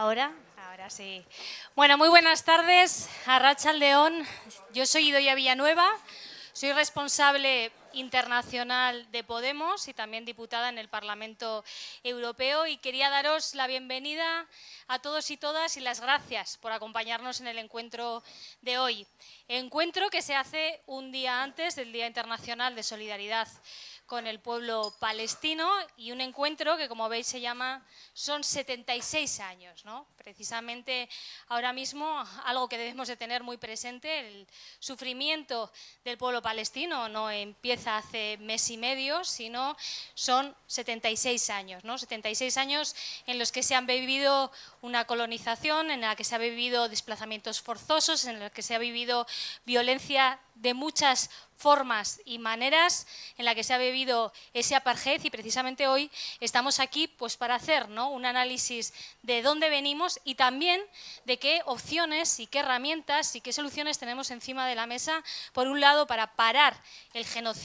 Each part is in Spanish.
Ahora, ahora sí. Bueno, muy buenas tardes a Racha León. Yo soy Idoia Villanueva, soy responsable internacional de Podemos y también diputada en el Parlamento Europeo y quería daros la bienvenida a todos y todas y las gracias por acompañarnos en el encuentro de hoy. Encuentro que se hace un día antes del Día Internacional de Solidaridad con el pueblo palestino y un encuentro que, como veis, se llama Son 76 años. ¿no? Precisamente ahora mismo, algo que debemos de tener muy presente, el sufrimiento del pueblo palestino no empieza hace mes y medio, sino son 76 años. ¿no? 76 años en los que se han vivido una colonización, en la que se ha vivido desplazamientos forzosos, en los que se ha vivido violencia de muchas formas y maneras en la que se ha vivido ese apartheid y precisamente hoy estamos aquí pues para hacer un análisis de dónde venimos y también de qué opciones y qué herramientas y qué soluciones tenemos encima de la mesa, por un lado para parar el genocidio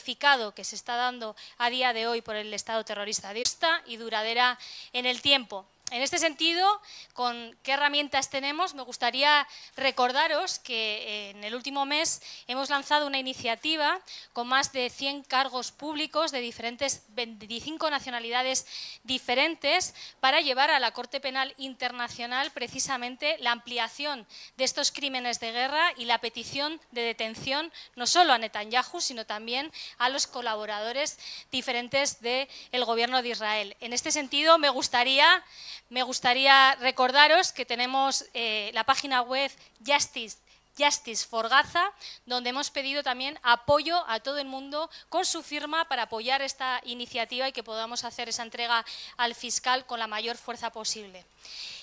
que se está dando a día de hoy por el Estado terrorista de esta y duradera en el tiempo. En este sentido, con qué herramientas tenemos, me gustaría recordaros que eh, en el último mes hemos lanzado una iniciativa con más de 100 cargos públicos de diferentes 25 nacionalidades diferentes para llevar a la Corte Penal Internacional precisamente la ampliación de estos crímenes de guerra y la petición de detención no solo a Netanyahu, sino también a los colaboradores diferentes del gobierno de Israel. En este sentido, me gustaría me gustaría recordaros que tenemos eh, la página web Justice Justice for Gaza, donde hemos pedido también apoyo a todo el mundo con su firma para apoyar esta iniciativa y que podamos hacer esa entrega al fiscal con la mayor fuerza posible.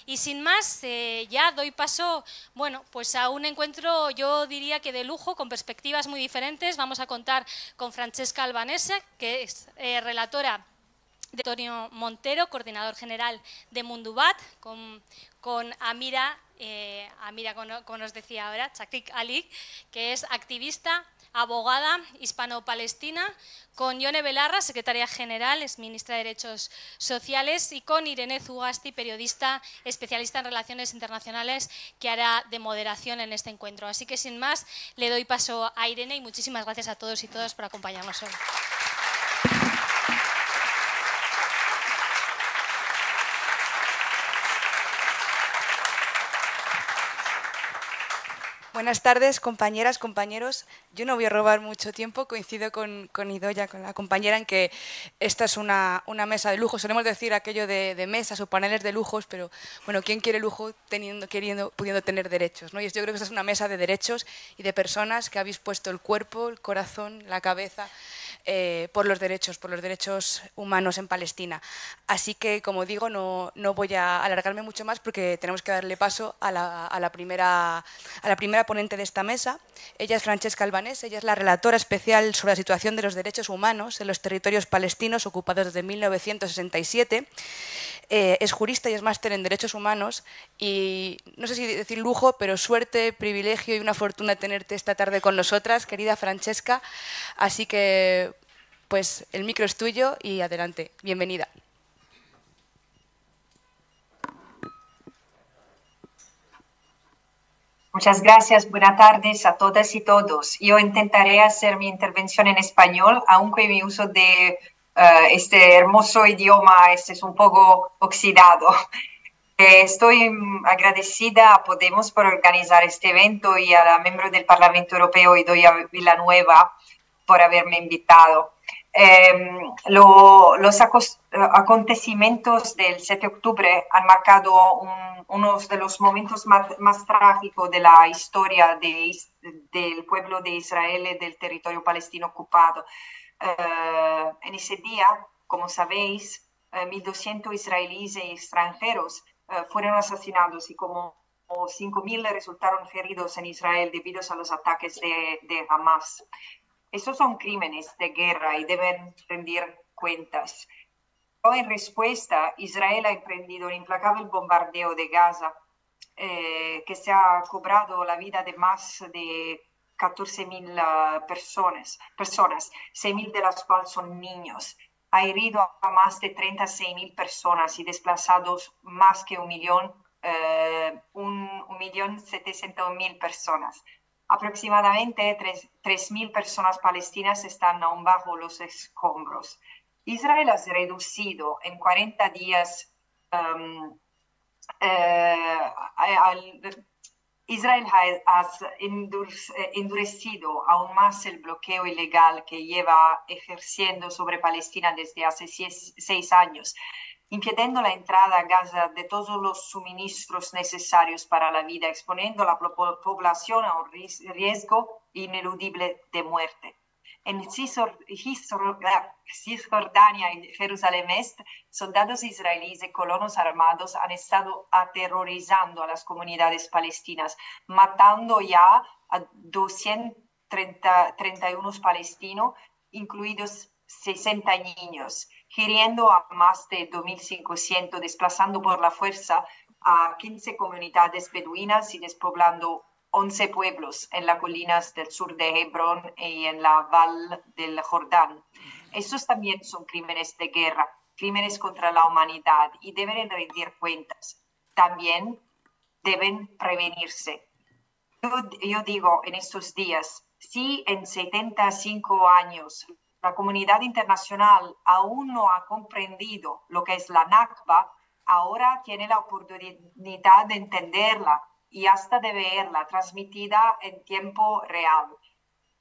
Y sin más, eh, ya doy paso bueno, pues a un encuentro, yo diría que de lujo, con perspectivas muy diferentes. Vamos a contar con Francesca Albanese, que es eh, relatora de Antonio Montero, coordinador general de Mundubat, con, Amira, eh, Amira como, nos decía ahora, Chakrik Ali, que es activista, abogada hispano-palestina, con Yone Belarra, secretaria general, es ministra de Derechos Sociales, y con Irene Zugasti, periodista especialista en relaciones internacionales, que hará de moderación en este encuentro. Así que sin más, le doy paso a Irene y muchísimas gracias a todos y todas por acompañarnos hoy. Buenas tardes, compañeras, compañeros. Yo no voy a robar mucho tiempo, coincido con, con Idoya, con la compañera, en que esta es una, mesa de lujo. Solemos decir aquello de, mesas o paneles de lujos, pero bueno, ¿quién quiere lujo pudiendo tener derechos? ¿no? Y yo creo que esta es una mesa de derechos y de personas que habéis puesto el cuerpo, el corazón, la cabeza eh, por los derechos, por los derechos humanos en Palestina. Así que, como digo, no, no voy a alargarme mucho más porque tenemos que darle paso a la, a la, primera, a la primera ponente de esta mesa. Ella es Francesca Albanés, ella es la relatora especial sobre la situación de los derechos humanos en los territorios palestinos ocupados desde 1967. Eh, es jurista y es máster en derechos humanos y no sé si decir lujo, pero suerte, privilegio y una fortuna tenerte esta tarde con nosotras, querida Francesca. Así que pues el micro es tuyo y adelante. Bienvenida. Muchas gracias, buenas tardes a todas y todos. Yo intentaré hacer mi intervención en español, aunque mi uso de eh, este hermoso idioma este es un poco oxidado. Eh, estoy mm, agradecida a Podemos por organizar este evento y a la miembro del Parlamento Europeo, Idoia Villanueva, por haberme invitado. Em, los acontecimientos del 7 de octubre han marcado uno de los momentos más, trágicos de la historia del pueblo de Israel y del territorio palestino ocupado. Eh, en ese día, como sabéis, 1.200 eh, israelíes y e extranjeros eh, fueron asesinados y como 5.000 resultaron heridos en Israel debido a los ataques de Hamas. Esos son crímenes de guerra y deben rendir cuentas. en respuesta, Israel ha emprendido un implacable bombardeo de Gaza eh, que se ha cobrado la vida de más de 14.000 ah, personas, personas 6.000 de las cuales son niños. Ha herido a más de 36.000 personas y desplazados más que un millón, eh, un, un millón 700.000 personas. Aproximadamente 3.000 personas palestinas están aún bajo los escombros. Israel ha reducido en 40 días um, eh, Israel ha, eh, endurecido aún más el bloqueo ilegal que lleva ejerciendo sobre Palestina desde hace seis años impidiendo la entrada a Gaza de todos los suministros necesarios para la vida, exponiendo a la población a un riesgo ineludible de muerte. En ah, Cisjordania y Jerusalén este, soldados israelíes y colonos armados han estado aterrorizando a las comunidades palestinas, matando ya a 231 palestinos, incluidos 60 niños hiriendo a más de 2.500, desplazando por la fuerza a 15 comunidades beduinas y despoblando 11 pueblos en las colinas del sur de Hebrón y en la Val del Jordán. Estos también son crímenes de guerra, crímenes contra la humanidad y deben rendir cuentas. También deben prevenirse. Yo, yo digo en estos días, si en 75 años la comunidad internacional aún no ha comprendido lo que es la Nakba, ahora tiene la oportunidad de entenderla y hasta de verla transmitida en tiempo real.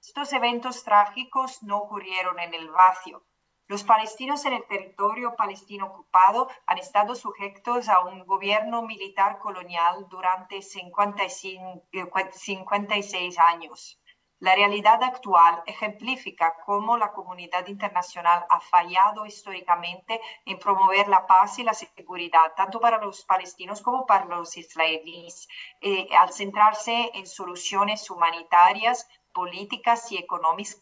Estos eventos trágicos no ocurrieron en el vacío. Los palestinos en el territorio palestino ocupado han estado sujetos a un gobierno militar colonial durante 56 eh, años. La realidad actual ejemplifica cómo la comunidad internacional ha fallado históricamente en promover la paz y la seguridad, tanto para los palestinos como para los israelíes, eh, al centrarse en soluciones humanitarias, políticas y económicas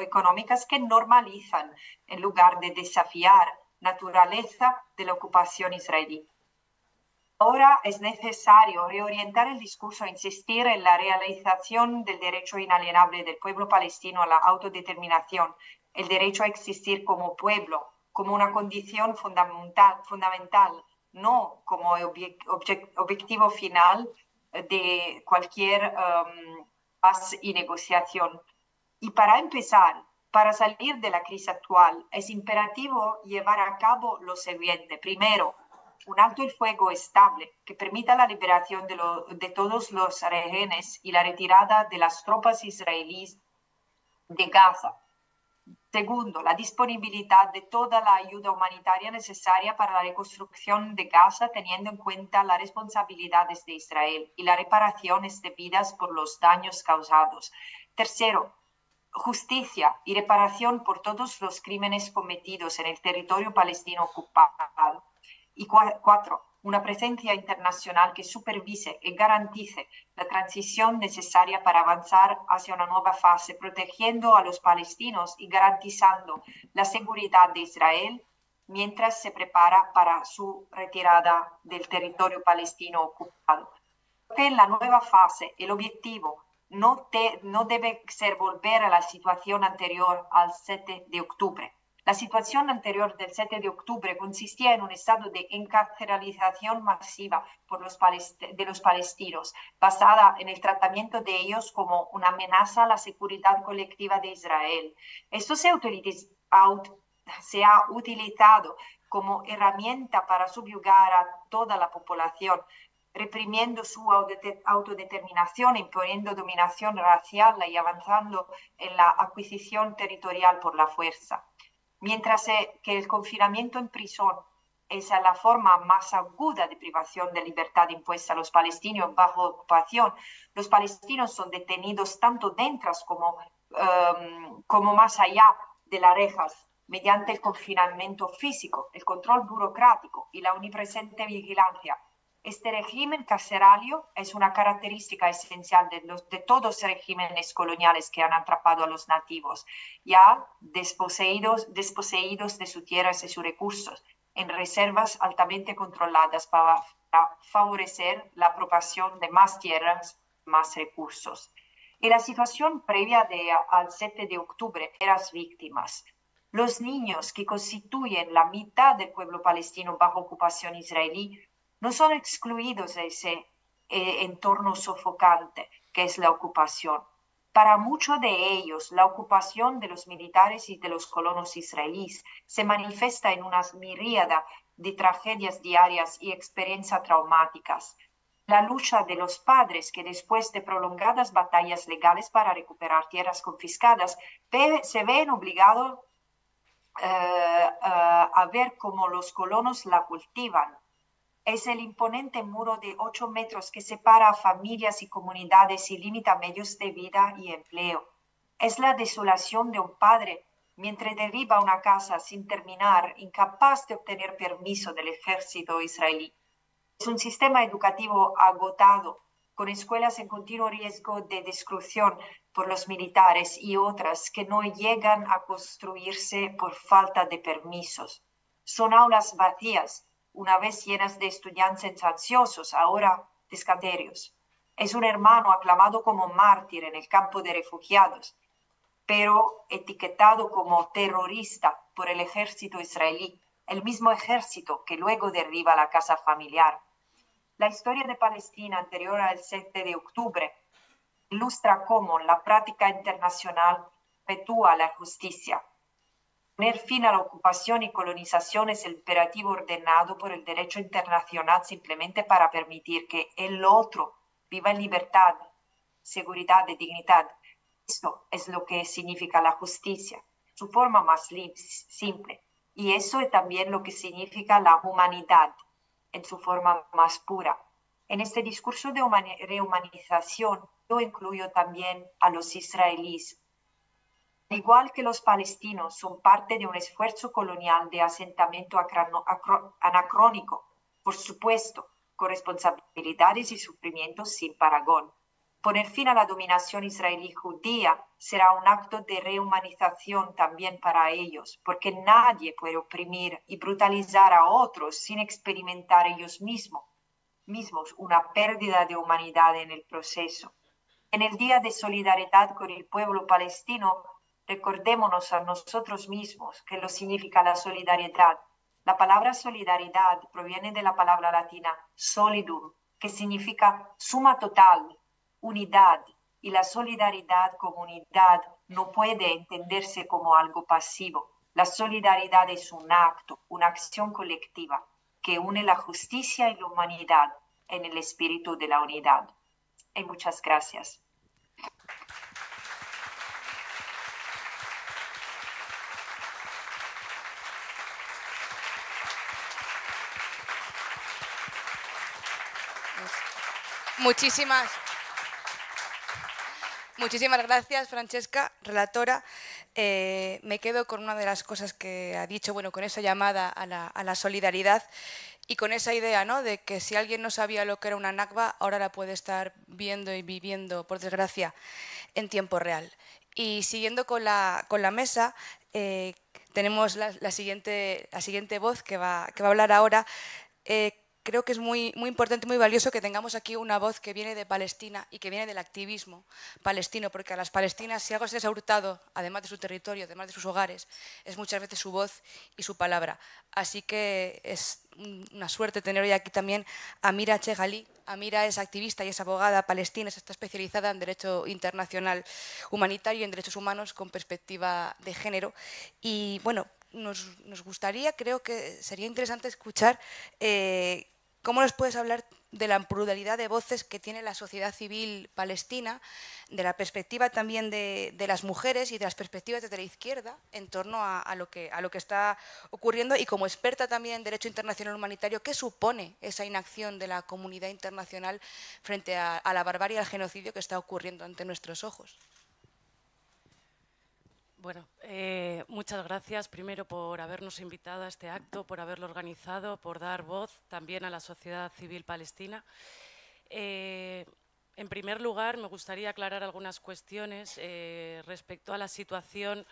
económicas que normalizan en lugar de desafiar naturaleza de la ocupación israelí. Ahora es necesario reorientar el discurso e insistir en la realización del derecho inalienable del pueblo palestino a la autodeterminación, el derecho a existir como pueblo, como una condición fundamental, no como objetivo final de cualquier em, paz y negociación. Y para empezar, para salir de la crisis actual, es imperativo llevar a cabo lo siguiente. Primero, un alto el fuego estable que permita la liberación de, todos los rehenes y la retirada de las tropas israelíes de Gaza. Segundo, la disponibilidad de toda la ayuda humanitaria necesaria para la reconstrucción de Gaza, teniendo en cuenta las responsabilidades de Israel y las reparaciones debidas por los daños causados. Tercero, justicia y reparación por todos los crímenes cometidos en el territorio palestino ocupado. Y cuatro, una presencia internacional que supervise y garantice la transición necesaria para avanzar hacia una nueva fase, protegiendo a los palestinos y garantizando la seguridad de Israel mientras se prepara para su retirada del territorio palestino ocupado. en la nueva fase el objetivo no, no debe ser volver a la situación anterior al 7 de octubre, la situación anterior del 7 de octubre consistía en un estado de encarcelización masiva por los de los palestinos, basada en el tratamiento de ellos como una amenaza a la seguridad colectiva de Israel. Esto se, se ha utilizado como herramienta para subyugar a toda la población, reprimiendo su autodeterminación, e imponiendo dominación racial y avanzando en la adquisición territorial por la fuerza. Mientras eh, que el confinamiento en prisión es la forma más aguda de privación de libertad impuesta a los palestinos bajo ocupación, los palestinos son detenidos tanto dentro como, em, como más allá de las rejas mediante el confinamiento físico, el control burocrático y la omnipresente vigilancia este régimen carcerario es una característica esencial de, todos los regímenes coloniales que han atrapado a los nativos, ya desposeídos, desposeídos de sus tierras y sus recursos, en reservas altamente controladas para, favorecer la apropiación de más tierras, más recursos. Y la situación previa de, al 7 de octubre eran víctimas. Los niños que constituyen la mitad del pueblo palestino bajo ocupación israelí no son excluidos de ese eh, entorno sofocante que es la ocupación. Para muchos de ellos, la ocupación de los militares y de los colonos israelíes se manifiesta en una miríada de tragedias diarias y experiencias traumáticas. La lucha de los padres que después de prolongadas batallas legales para recuperar tierras confiscadas se ven obligados eh, eh, a ver cómo los colonos la cultivan es el imponente muro de 8 metros que separa a familias y comunidades y limita medios de vida y empleo. Es la desolación de un padre mientras derriba una casa sin terminar, incapaz de obtener permiso del ejército israelí. Es un sistema educativo agotado, con escuelas en continuo riesgo de destrucción por los militares y otras que no llegan a construirse por falta de permisos. Son aulas vacías una vez llenas de estudiantes ansiosos, ahora descaterios. Es un hermano aclamado como mártir en el campo de refugiados, pero etiquetado como terrorista por el ejército israelí, el mismo ejército que luego derriba la casa familiar. La historia de Palestina anterior al 7 de octubre ilustra cómo la práctica internacional perpetúa la justicia, poner fin a la ocupación y colonización es el imperativo ordenado por el derecho internacional simplemente para permitir que el otro viva en libertad, seguridad y dignidad. Eso es lo que significa la justicia, su forma más simple. Y eso es también lo que significa la humanidad, en su forma más pura. En este discurso de rehumanización, yo incluyo también a los israelíes al igual que los palestinos, son parte de un esfuerzo colonial de asentamiento anacrónico, por supuesto, con responsabilidades y sufrimientos sin paragón. Poner fin a la dominación israelí judía será un acto de rehumanización también para ellos, porque nadie puede oprimir y brutalizar a otros sin experimentar ellos mismos, mismos una pérdida de humanidad en el proceso. En el Día de Solidaridad con el pueblo palestino, Recordémonos a nosotros mismos que lo significa la solidaridad. La palabra solidaridad proviene de la palabra latina solidum, que significa suma total, unidad, y la solidaridad como unidad no puede entenderse como algo pasivo. La solidaridad es un acto, una acción colectiva que une la justicia y la humanidad en el espíritu de la unidad. muchas gracias. Muchísimas. Muchísimas gracias, Francesca, relatora. Eh, me quedo con una de las cosas que ha dicho, bueno, con esa llamada a la, a la, solidaridad y con esa idea, ¿no? De que si alguien no sabía lo que era una NACBA, ahora la puede estar viendo y viviendo, por desgracia, en tiempo real. Y siguiendo con la, con la mesa, eh, tenemos la, siguiente, la siguiente voz que va, que va a hablar ahora. Eh, creo que es muy, muy importante, muy valioso que tengamos aquí una voz que viene de Palestina y que viene del activismo palestino, porque a las palestinas, si algo se les ha hurtado, además de su territorio, además de sus hogares, es muchas veces su voz y su palabra. Así que es una suerte tener hoy aquí también a Mira Chegali. Amira es activista y es abogada palestina, está especializada en derecho internacional humanitario y en derechos humanos con perspectiva de género. Y bueno, nos, gustaría, creo que sería interesante escuchar eh, ¿Cómo nos puedes hablar de la pluralidad de voces que tiene la sociedad civil palestina, de la perspectiva también de, las mujeres y de las perspectivas desde la izquierda en torno a, lo que, está ocurriendo y como experta también en derecho internacional humanitario, ¿qué supone esa inacción de la comunidad internacional frente a, a la barbarie y al genocidio que está ocurriendo ante nuestros ojos? Bueno, eh, muchas gracias primero por habernos invitado a este acto, por haberlo organizado, por dar voz también a la sociedad civil palestina. Eh, en primer lugar, me gustaría aclarar algunas cuestiones eh, respecto a la situación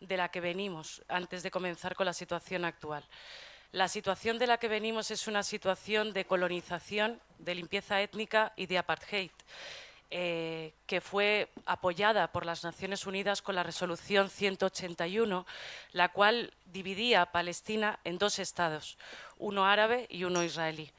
de la que venimos, antes de comenzar con la situación actual. La situación de la que venimos es una situación de colonización, de limpieza étnica y de apartheid eh, que fue apoyada por las Naciones Unidas con la resolución 181, la cual dividía a Palestina en dos estados, uno árabe y uno israelí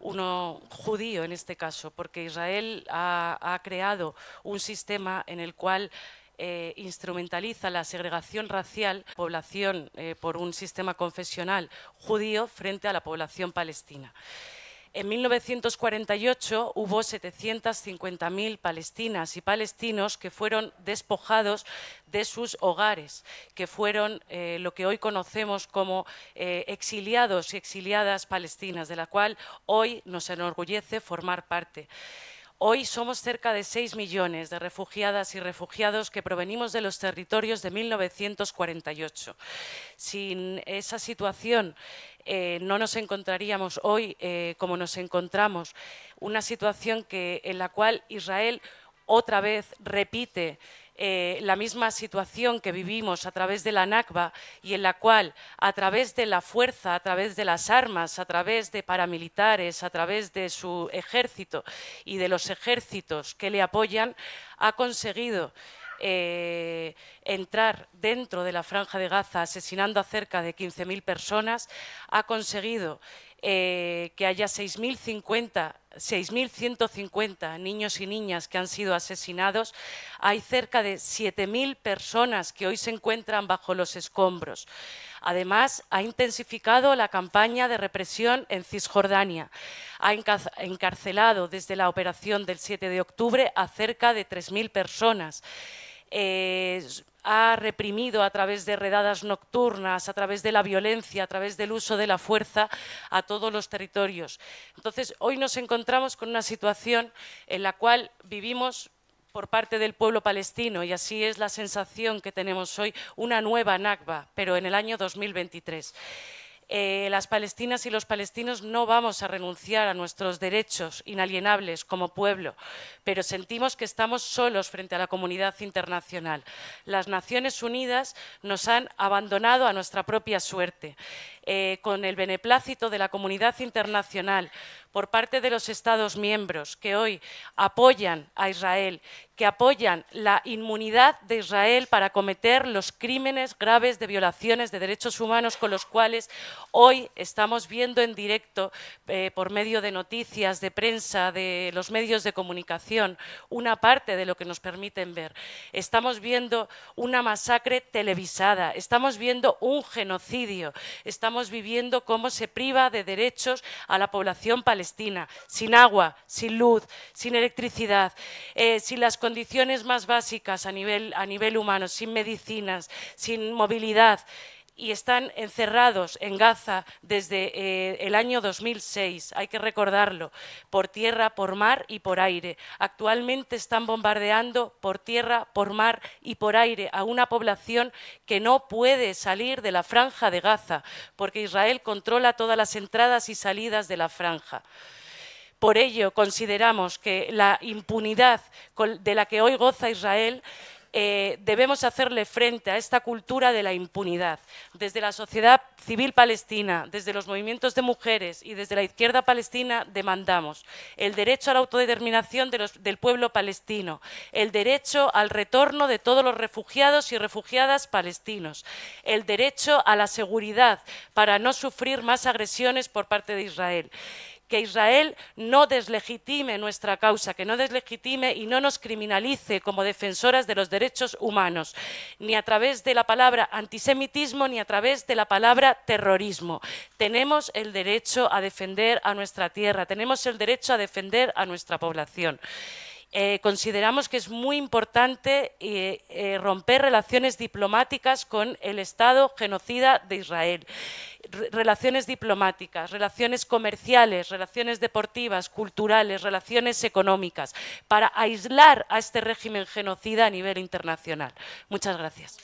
uno judío en este caso, porque Israel ha, creado un sistema en el cual eh, instrumentaliza la segregación racial, población eh, por un sistema confesional judío frente a la población palestina. En 1948 hubo 750.000 palestinas y palestinos que fueron despojados de sus hogares, que fueron eh, lo que hoy conocemos como eh, exiliados y exiliadas palestinas, de la cual hoy nos enorgullece formar parte. Hoy somos cerca de 6 millones de refugiadas y refugiados que provenimos de los territorios de 1948. Sin esa situación eh, no nos encontraríamos hoy eh, como nos encontramos, una situación en la cual Israel otra vez repite eh, la misma situación que vivimos a través de la NACBA y en la cual a través de la fuerza, a través de las armas, a través de paramilitares, a través de su ejército y de los ejércitos que le apoyan, ha conseguido eh, entrar dentro de la franja de Gaza asesinando a cerca de 15.000 personas, ha conseguido eh, que haya 6.150 niños y niñas que han sido asesinados, hay cerca de 7.000 personas que hoy se encuentran bajo los escombros. Además, ha intensificado la campaña de represión en Cisjordania. Ha encarcelado desde la operación del 7 de octubre a cerca de 3.000 personas. Eh, ha reprimido a través de redadas nocturnas, a través de la violencia, a través del uso de la fuerza a todos los territorios. Entonces, hoy nos encontramos con una situación en la cual vivimos por parte del pueblo palestino y así es la sensación que tenemos hoy, una nueva Nakba, pero en el año 2023. Eh, las palestinas y los palestinos no vamos a renunciar a nuestros derechos inalienables como pueblo, pero sentimos que estamos solos frente a la comunidad internacional. Las Naciones Unidas nos han abandonado a nuestra propia suerte. Eh, con el beneplácito de la comunidad internacional, por parte de los Estados miembros que hoy apoyan a Israel, que apoyan la inmunidad de Israel para cometer los crímenes graves de violaciones de derechos humanos con los cuales hoy estamos viendo en directo, eh, por medio de noticias, de prensa, de los medios de comunicación, una parte de lo que nos permiten ver. Estamos viendo una masacre televisada, estamos viendo un genocidio, estamos viviendo cómo se priva de derechos a la población palestina Palestina, sin agua, sin luz, sin electricidad, eh, sin las condiciones más básicas a nivel, a nivel humano, sin medicinas, sin movilidad y están encerrados en Gaza desde eh, el año 2006, hay que recordarlo, por tierra, por mar y por aire. Actualmente están bombardeando por tierra, por mar y por aire a una población que no puede salir de la franja de Gaza, porque Israel controla todas las entradas y salidas de la franja. Por ello, consideramos que la impunidad de la que hoy goza Israel eh, debemos hacerle frente a esta cultura de la impunidad. Desde la sociedad civil palestina, desde los movimientos de mujeres y desde la izquierda palestina demandamos el derecho a la autodeterminación del pueblo palestino, el derecho al retorno de todos los refugiados y refugiadas palestinos, el derecho a la seguridad para no sufrir más agresiones por parte de Israel que Israel no deslegitime nuestra causa, que no deslegitime y no nos criminalice como defensoras de los derechos humanos, ni a través de la palabra antisemitismo, ni a través de la palabra terrorismo. Tenemos el derecho a defender a nuestra tierra, tenemos el derecho a defender a nuestra población. Eh, consideramos que es muy importante eh, eh, romper relaciones diplomáticas con el Estado genocida de Israel relaciones diplomáticas, relaciones comerciales, relaciones deportivas, culturales, relaciones económicas, para aislar a este régimen genocida a nivel internacional. Muchas gracias.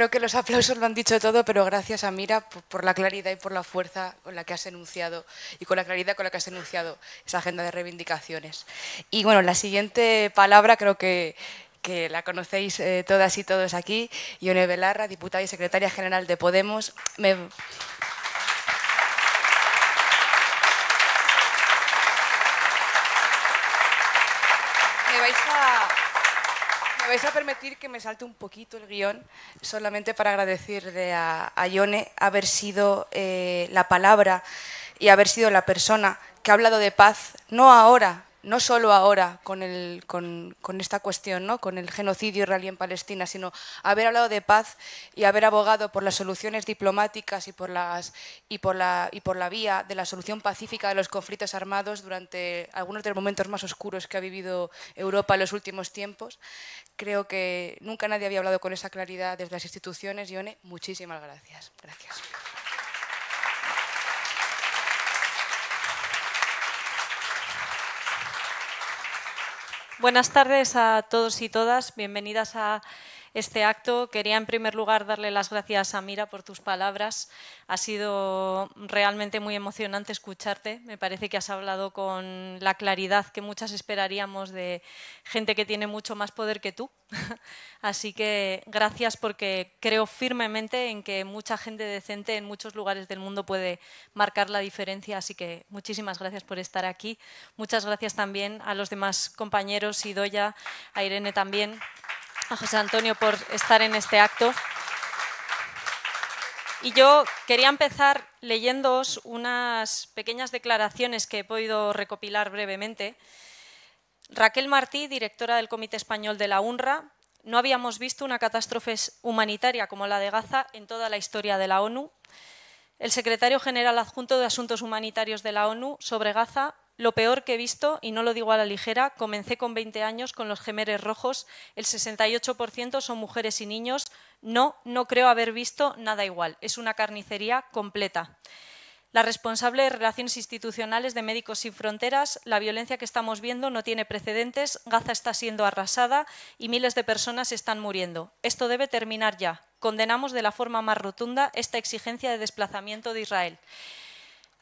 creo que los aplausos lo han dicho todo, pero gracias a Mira por, la claridad y por la fuerza con la que has enunciado y con la claridad con la que has enunciado esa agenda de reivindicaciones. Y bueno, la siguiente palabra creo que, la conocéis eh, todas y todos aquí, Ione Belarra, diputada y secretaria general de Podemos. vais a permitir que me salte un poquito el guión, solamente para agradecerle a, a haber sido eh, la palabra y haber sido la persona que ha hablado de paz, no ahora, no solo ahora con, esta cuestión, ¿no? con el genocidio israelí en Palestina, sino haber hablado de paz y haber abogado por las soluciones diplomáticas y por, y por, la, vía de la solución pacífica de los conflictos armados durante algunos de los momentos más oscuros que ha vivido Europa en los últimos tiempos. Creo que nunca nadie había hablado con esa claridad desde las instituciones. Yone, muchísimas gracias. Gracias. Buenas tardes a todos y todas. Bienvenidas a este acto. Quería, en primer lugar, darle las gracias a Mira por tus palabras. Ha sido realmente muy emocionante escucharte. Me parece que has hablado con la claridad que muchas esperaríamos de gente que tiene mucho más poder que tú. Así que gracias porque creo firmemente en que mucha gente decente en muchos lugares del mundo puede marcar la diferencia. Así que muchísimas gracias por estar aquí. Muchas gracias también a los demás compañeros, doya a Irene también a José Antonio por estar en este acto. Y yo quería empezar leyéndoos unas pequeñas declaraciones que he podido recopilar brevemente. Raquel Martí, directora del Comité Español de la UNRWA, no habíamos visto una catástrofe humanitaria como la de Gaza en toda la historia de la ONU. El secretario general adjunto de Asuntos Humanitarios de la ONU sobre Gaza, lo peor que he visto, y no lo digo a la ligera, comencé con 20 años con los gemeres rojos, el 68% son mujeres y niños. No, no creo haber visto nada igual. Es una carnicería completa la responsable de Relaciones Institucionales de Médicos Sin Fronteras, la violencia que estamos viendo no tiene precedentes, Gaza está siendo arrasada y miles de personas están muriendo. Esto debe terminar ya. Condenamos de la forma más rotunda esta exigencia de desplazamiento de Israel.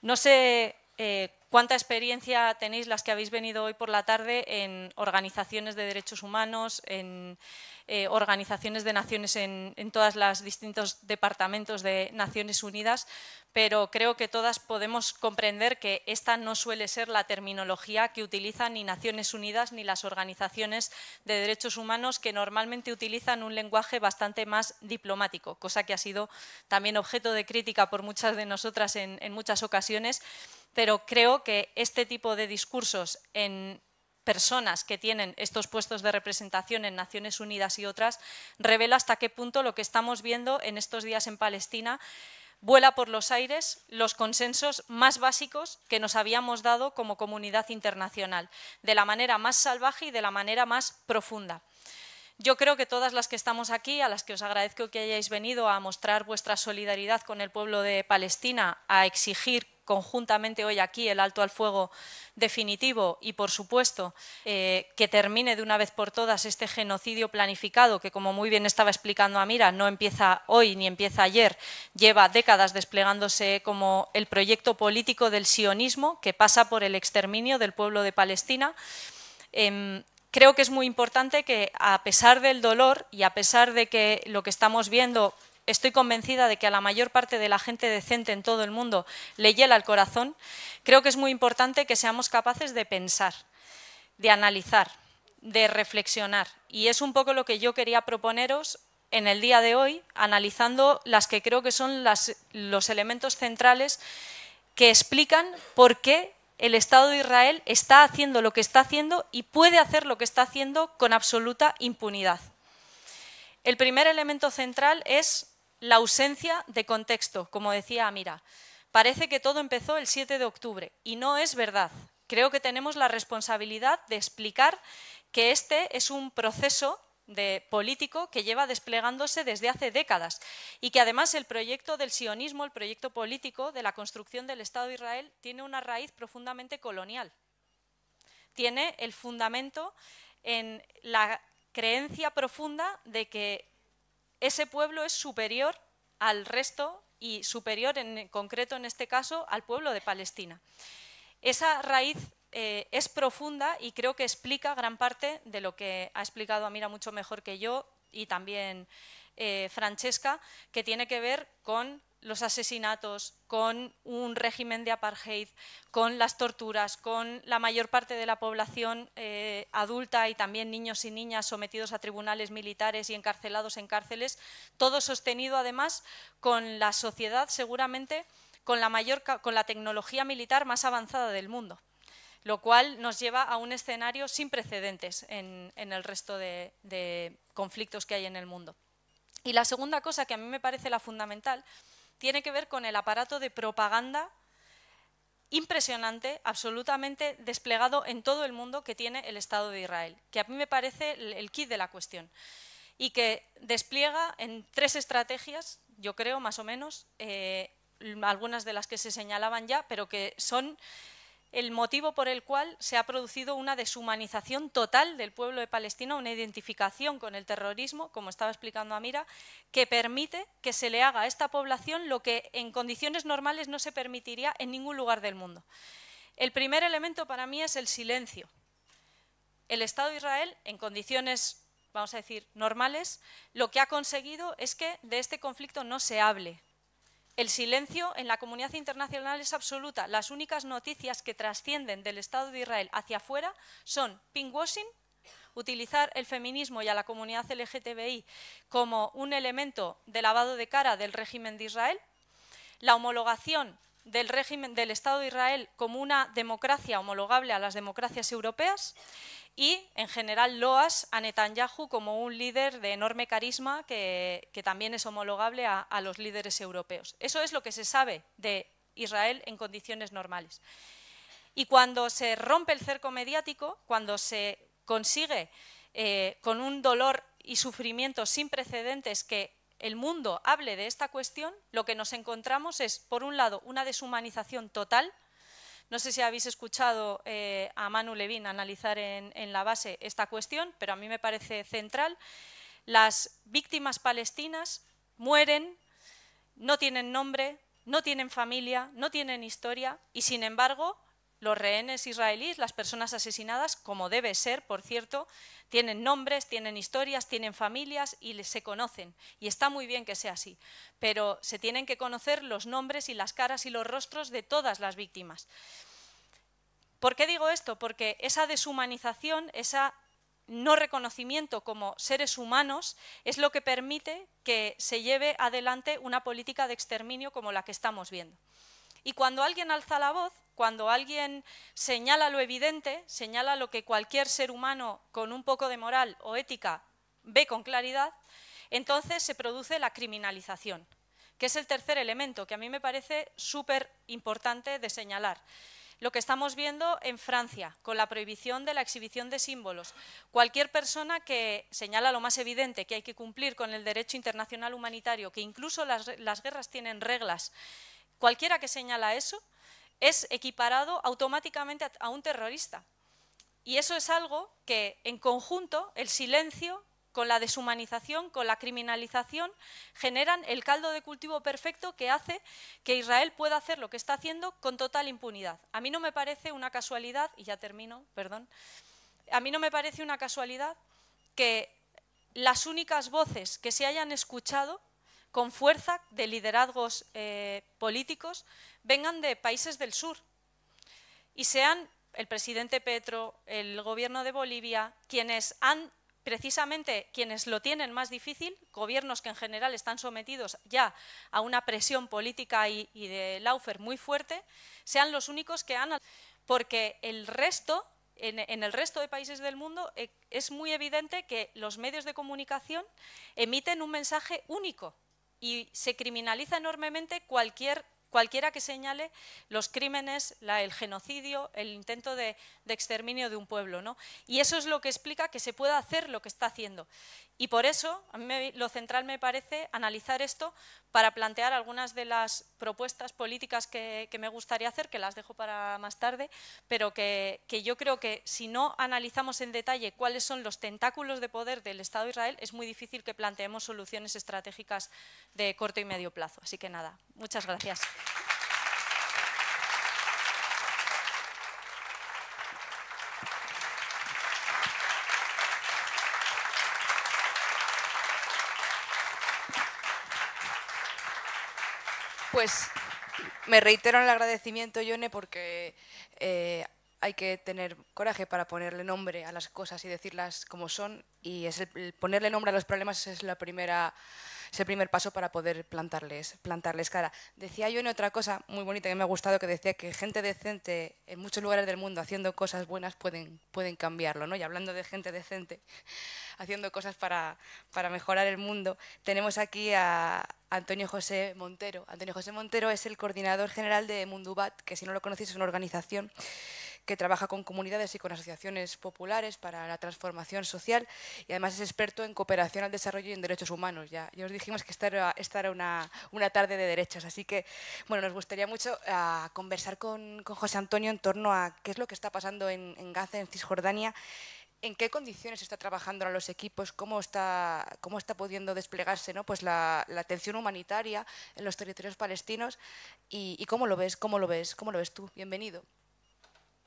No sé eh, ¿Cuánta experiencia tenéis las que habéis venido hoy por la tarde en organizaciones de derechos humanos, en eh, organizaciones de naciones en, todos los distintos departamentos de Naciones Unidas? Pero creo que todas podemos comprender que esta no suele ser la terminología que utilizan ni Naciones Unidas ni las organizaciones de derechos humanos, que normalmente utilizan un lenguaje bastante más diplomático, cosa que ha sido también objeto de crítica por muchas de nosotras en muchas ocasiones pero creo que este tipo de discursos en personas que tienen estos puestos de representación en Naciones Unidas y otras, revela hasta qué punto lo que estamos viendo en estos días en Palestina vuela por los aires los consensos más básicos que nos habíamos dado como comunidad internacional, de la manera más salvaje y de la manera más profunda. Yo creo que todas las que estamos aquí, a las que os agradezco que hayáis venido a mostrar vuestra solidaridad con el pueblo de Palestina, a exigir conjuntamente hoy aquí el alto al fuego definitivo y, por supuesto, eh, que termine de una vez por todas este genocidio planificado que, como muy bien estaba explicando Amira, no empieza hoy ni empieza ayer, lleva décadas desplegándose como el proyecto político del sionismo que pasa por el exterminio del pueblo de Palestina. Em, creo que es muy importante que, a pesar del dolor y a pesar de que lo que estamos viendo estoy convencida de que a la mayor parte de la gente decente en todo el mundo le hiela el corazón, creo que es muy importante que seamos capaces de pensar, de analizar, de reflexionar. Y es un poco lo que yo quería proponeros en el día de hoy, analizando las que creo que son los elementos centrales que explican por qué el Estado de Israel está haciendo lo que está haciendo y puede hacer lo que está haciendo con absoluta impunidad. El primer elemento central es la ausencia de contexto, como decía Amira. Parece que todo empezó el 7 de octubre y no es verdad. Creo que tenemos la responsabilidad de explicar que este es un proceso político que lleva desplegándose desde hace décadas y que además el proyecto del sionismo, el proyecto político de la construcción del Estado de Israel tiene una raíz profundamente colonial. Tiene el fundamento en la creencia profunda de que ese pueblo es superior al resto y superior en concreto en este caso al pueblo de Palestina. Esa raíz eh, es profunda y creo que explica gran parte de lo que ha explicado Amira mucho mejor que yo y también eh, Francesca, que tiene que ver con los asesinatos, con un régimen de apartheid, con las torturas, con la mayor parte de la población eh, adulta y también niños y niñas sometidos a tribunales militares y encarcelados en cárceles, todo sostenido además con la sociedad seguramente con la, mayor, con la tecnología militar más avanzada del mundo, lo cual nos lleva a un escenario sin precedentes en, el resto de conflictos que hay en el mundo. Y la segunda cosa que a mí me parece la fundamental tiene que ver con el aparato de propaganda impresionante, absolutamente desplegado en todo el mundo que tiene el Estado de Israel, que a mí me parece el, kit de la cuestión y que despliega en tres estrategias, yo creo, más o menos, eh, algunas de las que se señalaban ya, pero que son el motivo por el cual se ha producido una deshumanización total del pueblo de Palestina, una identificación con el terrorismo, como estaba explicando Amira, que permite que se le haga a esta población lo que en condiciones normales no se permitiría en ningún lugar del mundo. El primer elemento para mí es el silencio. El Estado de Israel, en condiciones, vamos a decir, normales, lo que ha conseguido es que de este conflicto no se hable, el silencio en la comunidad internacional es absoluta. Las únicas noticias que trascienden del Estado de Israel hacia afuera son pinkwashing, utilizar el feminismo y a la comunidad LGTBI como un elemento de lavado de cara del régimen de Israel, la homologación del régimen del Estado de Israel como una democracia homologable a las democracias europeas y, en general, loas a Netanyahu como un líder de enorme carisma que, también es homologable a, los líderes europeos. Eso es lo que se sabe de Israel en condiciones normales. Y cuando se rompe el cerco mediático, cuando se consigue eh, con un dolor y sufrimiento sin precedentes que el mundo hable de esta cuestión, lo que nos encontramos es, por un lado, una deshumanización total no sé si habéis escuchado eh, a Manu Levin analizar en la base esta cuestión, pero a mí me parece central. Las víctimas palestinas mueren, no tienen nombre, no tienen familia, no tienen historia y, sin embargo, los rehenes israelíes, las personas asesinadas, como debe ser, por cierto, tienen nombres, tienen historias, tienen familias y se conocen. Y está muy bien que sea así, pero se tienen que conocer los nombres y las caras y los rostros de todas las víctimas. ¿Por qué digo esto? Porque esa deshumanización, ese no reconocimiento como seres humanos es lo que permite que se lleve adelante una política de exterminio como la que estamos viendo. Y cuando alguien alza la voz, cuando alguien señala lo evidente, señala lo que cualquier ser humano con un poco de moral o ética ve con claridad, entonces se produce la criminalización, que es el tercer elemento que a mí me parece súper importante de señalar lo que estamos viendo en Francia, con la prohibición de la exhibición de símbolos. Cualquier persona que señala lo más evidente, que hay que cumplir con el derecho internacional humanitario, que incluso las, guerras tienen reglas Cualquiera que señala eso es equiparado automáticamente a un terrorista. Y eso es algo que, en conjunto, el silencio con la deshumanización, con la criminalización, generan el caldo de cultivo perfecto que hace que Israel pueda hacer lo que está haciendo con total impunidad. A mí no me parece una casualidad, y ya termino, perdón, a mí no me parece una casualidad que las únicas voces que se hayan escuchado con fuerza de liderazgos eh, políticos vengan de países del sur y sean el presidente Petro, el gobierno de Bolivia, quienes han precisamente quienes lo tienen más difícil, gobiernos que en general están sometidos ya a una presión política y, de laufer muy fuerte, sean los únicos que han... Porque el resto, en, el resto de países del mundo, eh, es muy evidente que los medios de comunicación emiten un mensaje único, y se criminaliza enormemente cualquier Cualquiera que señale los crímenes, el genocidio, el intento de, exterminio de un pueblo. ¿no? Y eso es lo que explica que se pueda hacer lo que está haciendo. Y por eso, a mí lo central me parece analizar esto para plantear algunas de las propuestas políticas que, me gustaría hacer, que las dejo para más tarde, pero que yo creo que si no analizamos en detalle cuáles son los tentáculos de poder del Estado de Israel, es muy difícil que planteemos soluciones estratégicas de corto y medio plazo. Así que nada, muchas gracias. Pues me reitero el agradecimiento, Yone, porque eh, hay que tener coraje para ponerle nombre a las cosas y decirlas como son. Y es el ponerle nombre a los problemas es la primera es el primer paso para poder plantarles, plantarles cara. Decía yo en otra cosa muy bonita que me ha gustado, que decía que gente decente en muchos lugares del mundo haciendo cosas buenas pueden, pueden cambiarlo, ¿no? Y hablando de gente decente, haciendo cosas para, para mejorar el mundo, tenemos aquí a, Antonio José Montero. Antonio José Montero es el coordinador general de Mundubat, que si no lo conocéis es una organización que trabaja con comunidades y con asociaciones populares para la transformación social y además es experto en cooperación al desarrollo y en derechos humanos. Ya, ya os dijimos que esta era, esta una, tarde de derechos, así que bueno, nos gustaría mucho ah, conversar con, con, José Antonio en torno a qué es lo que está pasando en, Gaza, en Cisjordania, en qué condiciones está trabajando a los equipos, cómo está, cómo está pudiendo desplegarse ¿no? pues la, atención humanitaria en los territorios palestinos y, y, cómo lo ves, cómo lo ves, cómo lo ves tú. Bienvenido.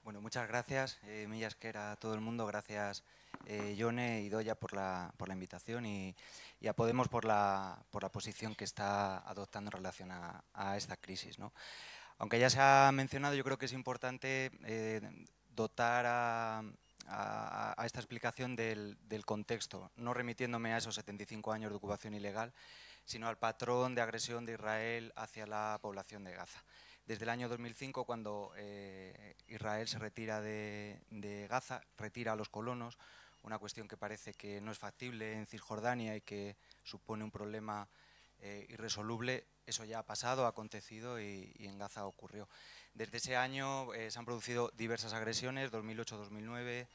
Bueno, muchas gracias, eh, Millas, que era todo el mundo. Gracias, eh, Yone y Doya, por la, por la invitación y, a Podemos por la, posición que está adoptando en relación a, esta crisis. ¿no? Aunque ya se ha mencionado, yo creo que es importante eh, dotar a, esta explicación del, del contexto, no remitiéndome a esos 75 años de ocupación ilegal, sino al patrón de agresión de Israel hacia la población de Gaza desde el año 2005, cuando eh, Israel se retira de, Gaza, retira a los colonos, una cuestión que parece que no es factible en Cisjordania y que supone un problema eh, irresoluble, eso ya ha pasado, ha acontecido y, en Gaza ocurrió. Desde ese año eh, se han producido diversas agresiones, 2008, 2009,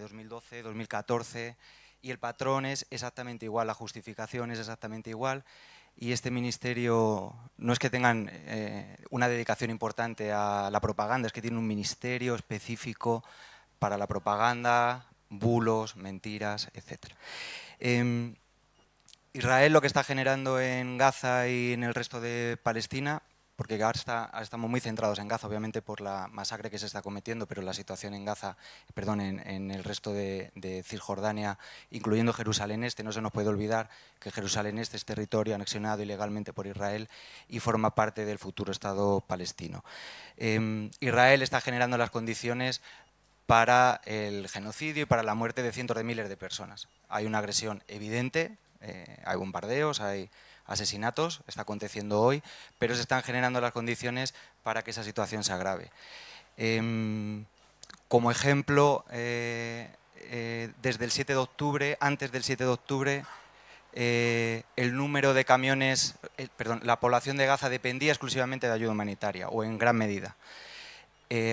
2012, 2014, y el patrón es exactamente igual, la justificación es exactamente igual y este ministerio no es que tengan eh, una dedicación importante a la propaganda, es que tiene un ministerio específico para la propaganda, bulos, mentiras, etc. Em, Israel lo que está generando en Gaza y en el resto de Palestina porque estamos muy centrados en Gaza, obviamente por la masacre que se está cometiendo, pero la situación en Gaza, perdón, en, el resto de, Cisjordania, incluyendo Jerusalén Este, no se nos puede olvidar que Jerusalén Este es territorio anexionado ilegalmente por Israel y forma parte del futuro Estado palestino. Em, Israel está generando las condiciones para el genocidio y para la muerte de cientos de miles de personas. Hay una agresión evidente, eh, hay bombardeos, hay asesinatos, está aconteciendo hoy, pero se están generando las condiciones para que esa situación se agrave. Em, como ejemplo, eh, eh, desde el 7 de octubre, antes del 7 de octubre, eh, el número de camiones, perdón, la población de Gaza dependía exclusivamente de ayuda humanitaria, o en gran medida.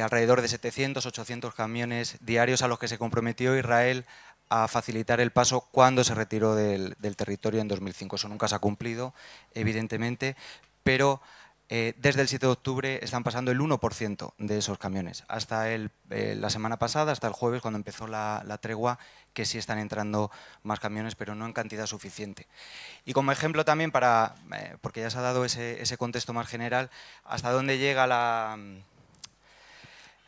alrededor de 700, 800 camiones diarios a los que se comprometió Israel a facilitar el paso cuando se retiró del, territorio en 2005. Eso nunca se ha cumplido, evidentemente, pero eh, desde el 7 de octubre están pasando el 1% de esos camiones. Hasta eh, la semana pasada, hasta el jueves, cuando empezó la, tregua, que sí están entrando más camiones, pero no en cantidad suficiente. Y como ejemplo también, para, eh, porque ya se ha dado ese contexto más general, hasta dónde llega la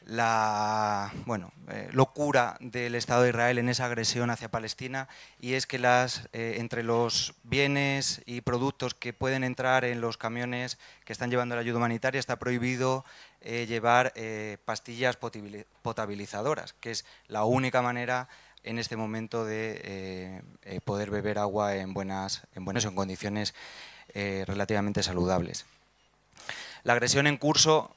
la bueno, eh, locura del Estado de Israel en esa agresión hacia Palestina y es que las, eh, entre los bienes y productos que pueden entrar en los camiones que están llevando la ayuda humanitaria está prohibido eh, llevar pastillas potabilizadoras, que es la única manera en este momento de poder beber agua en buenas, en buenas en condiciones relativamente saludables. La agresión en curso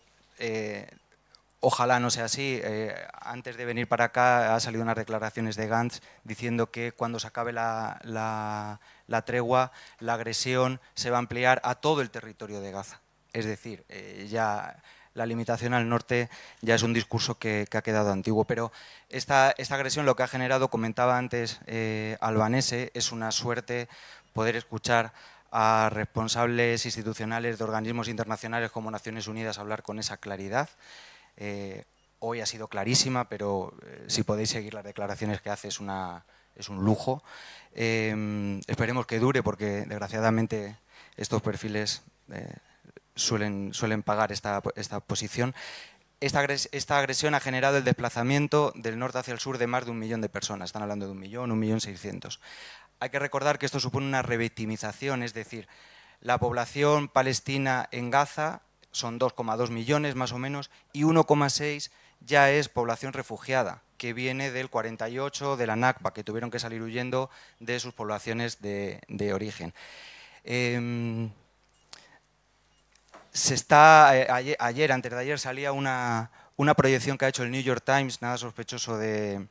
Ojalá no sea así. Eh, antes de venir para acá ha salido unas declaraciones de Gantz diciendo que cuando se acabe la, tregua, la agresión se va a ampliar a todo el territorio de Gaza. Es decir, eh, ya la limitación al norte ya es un discurso que, ha quedado antiguo. Pero esta, esta, agresión lo que ha generado, comentaba antes eh, Albanese, es una suerte poder escuchar a responsables institucionales de organismos internacionales como Naciones Unidas hablar con esa claridad. Eh, hoy ha sido clarísima, pero eh, si podéis seguir las declaraciones que hace es, un lujo. Em, esperemos que dure porque desgraciadamente estos perfiles eh, suelen, pagar esta, posición. Esta, agresión ha generado el desplazamiento del norte hacia el sur de más de un millón de personas. Están hablando de un millón, un millón seiscientos. Hay que recordar que esto supone una revictimización, es decir, la población palestina en Gaza son 2,2 millones más o menos, y 1,6 ya es población refugiada, que viene del 48 de la NACPA, que tuvieron que salir huyendo de sus poblaciones de, origen. Em, se está, eh, ayer, antes de ayer, salía una, proyección que ha hecho el New York Times, nada sospechoso de,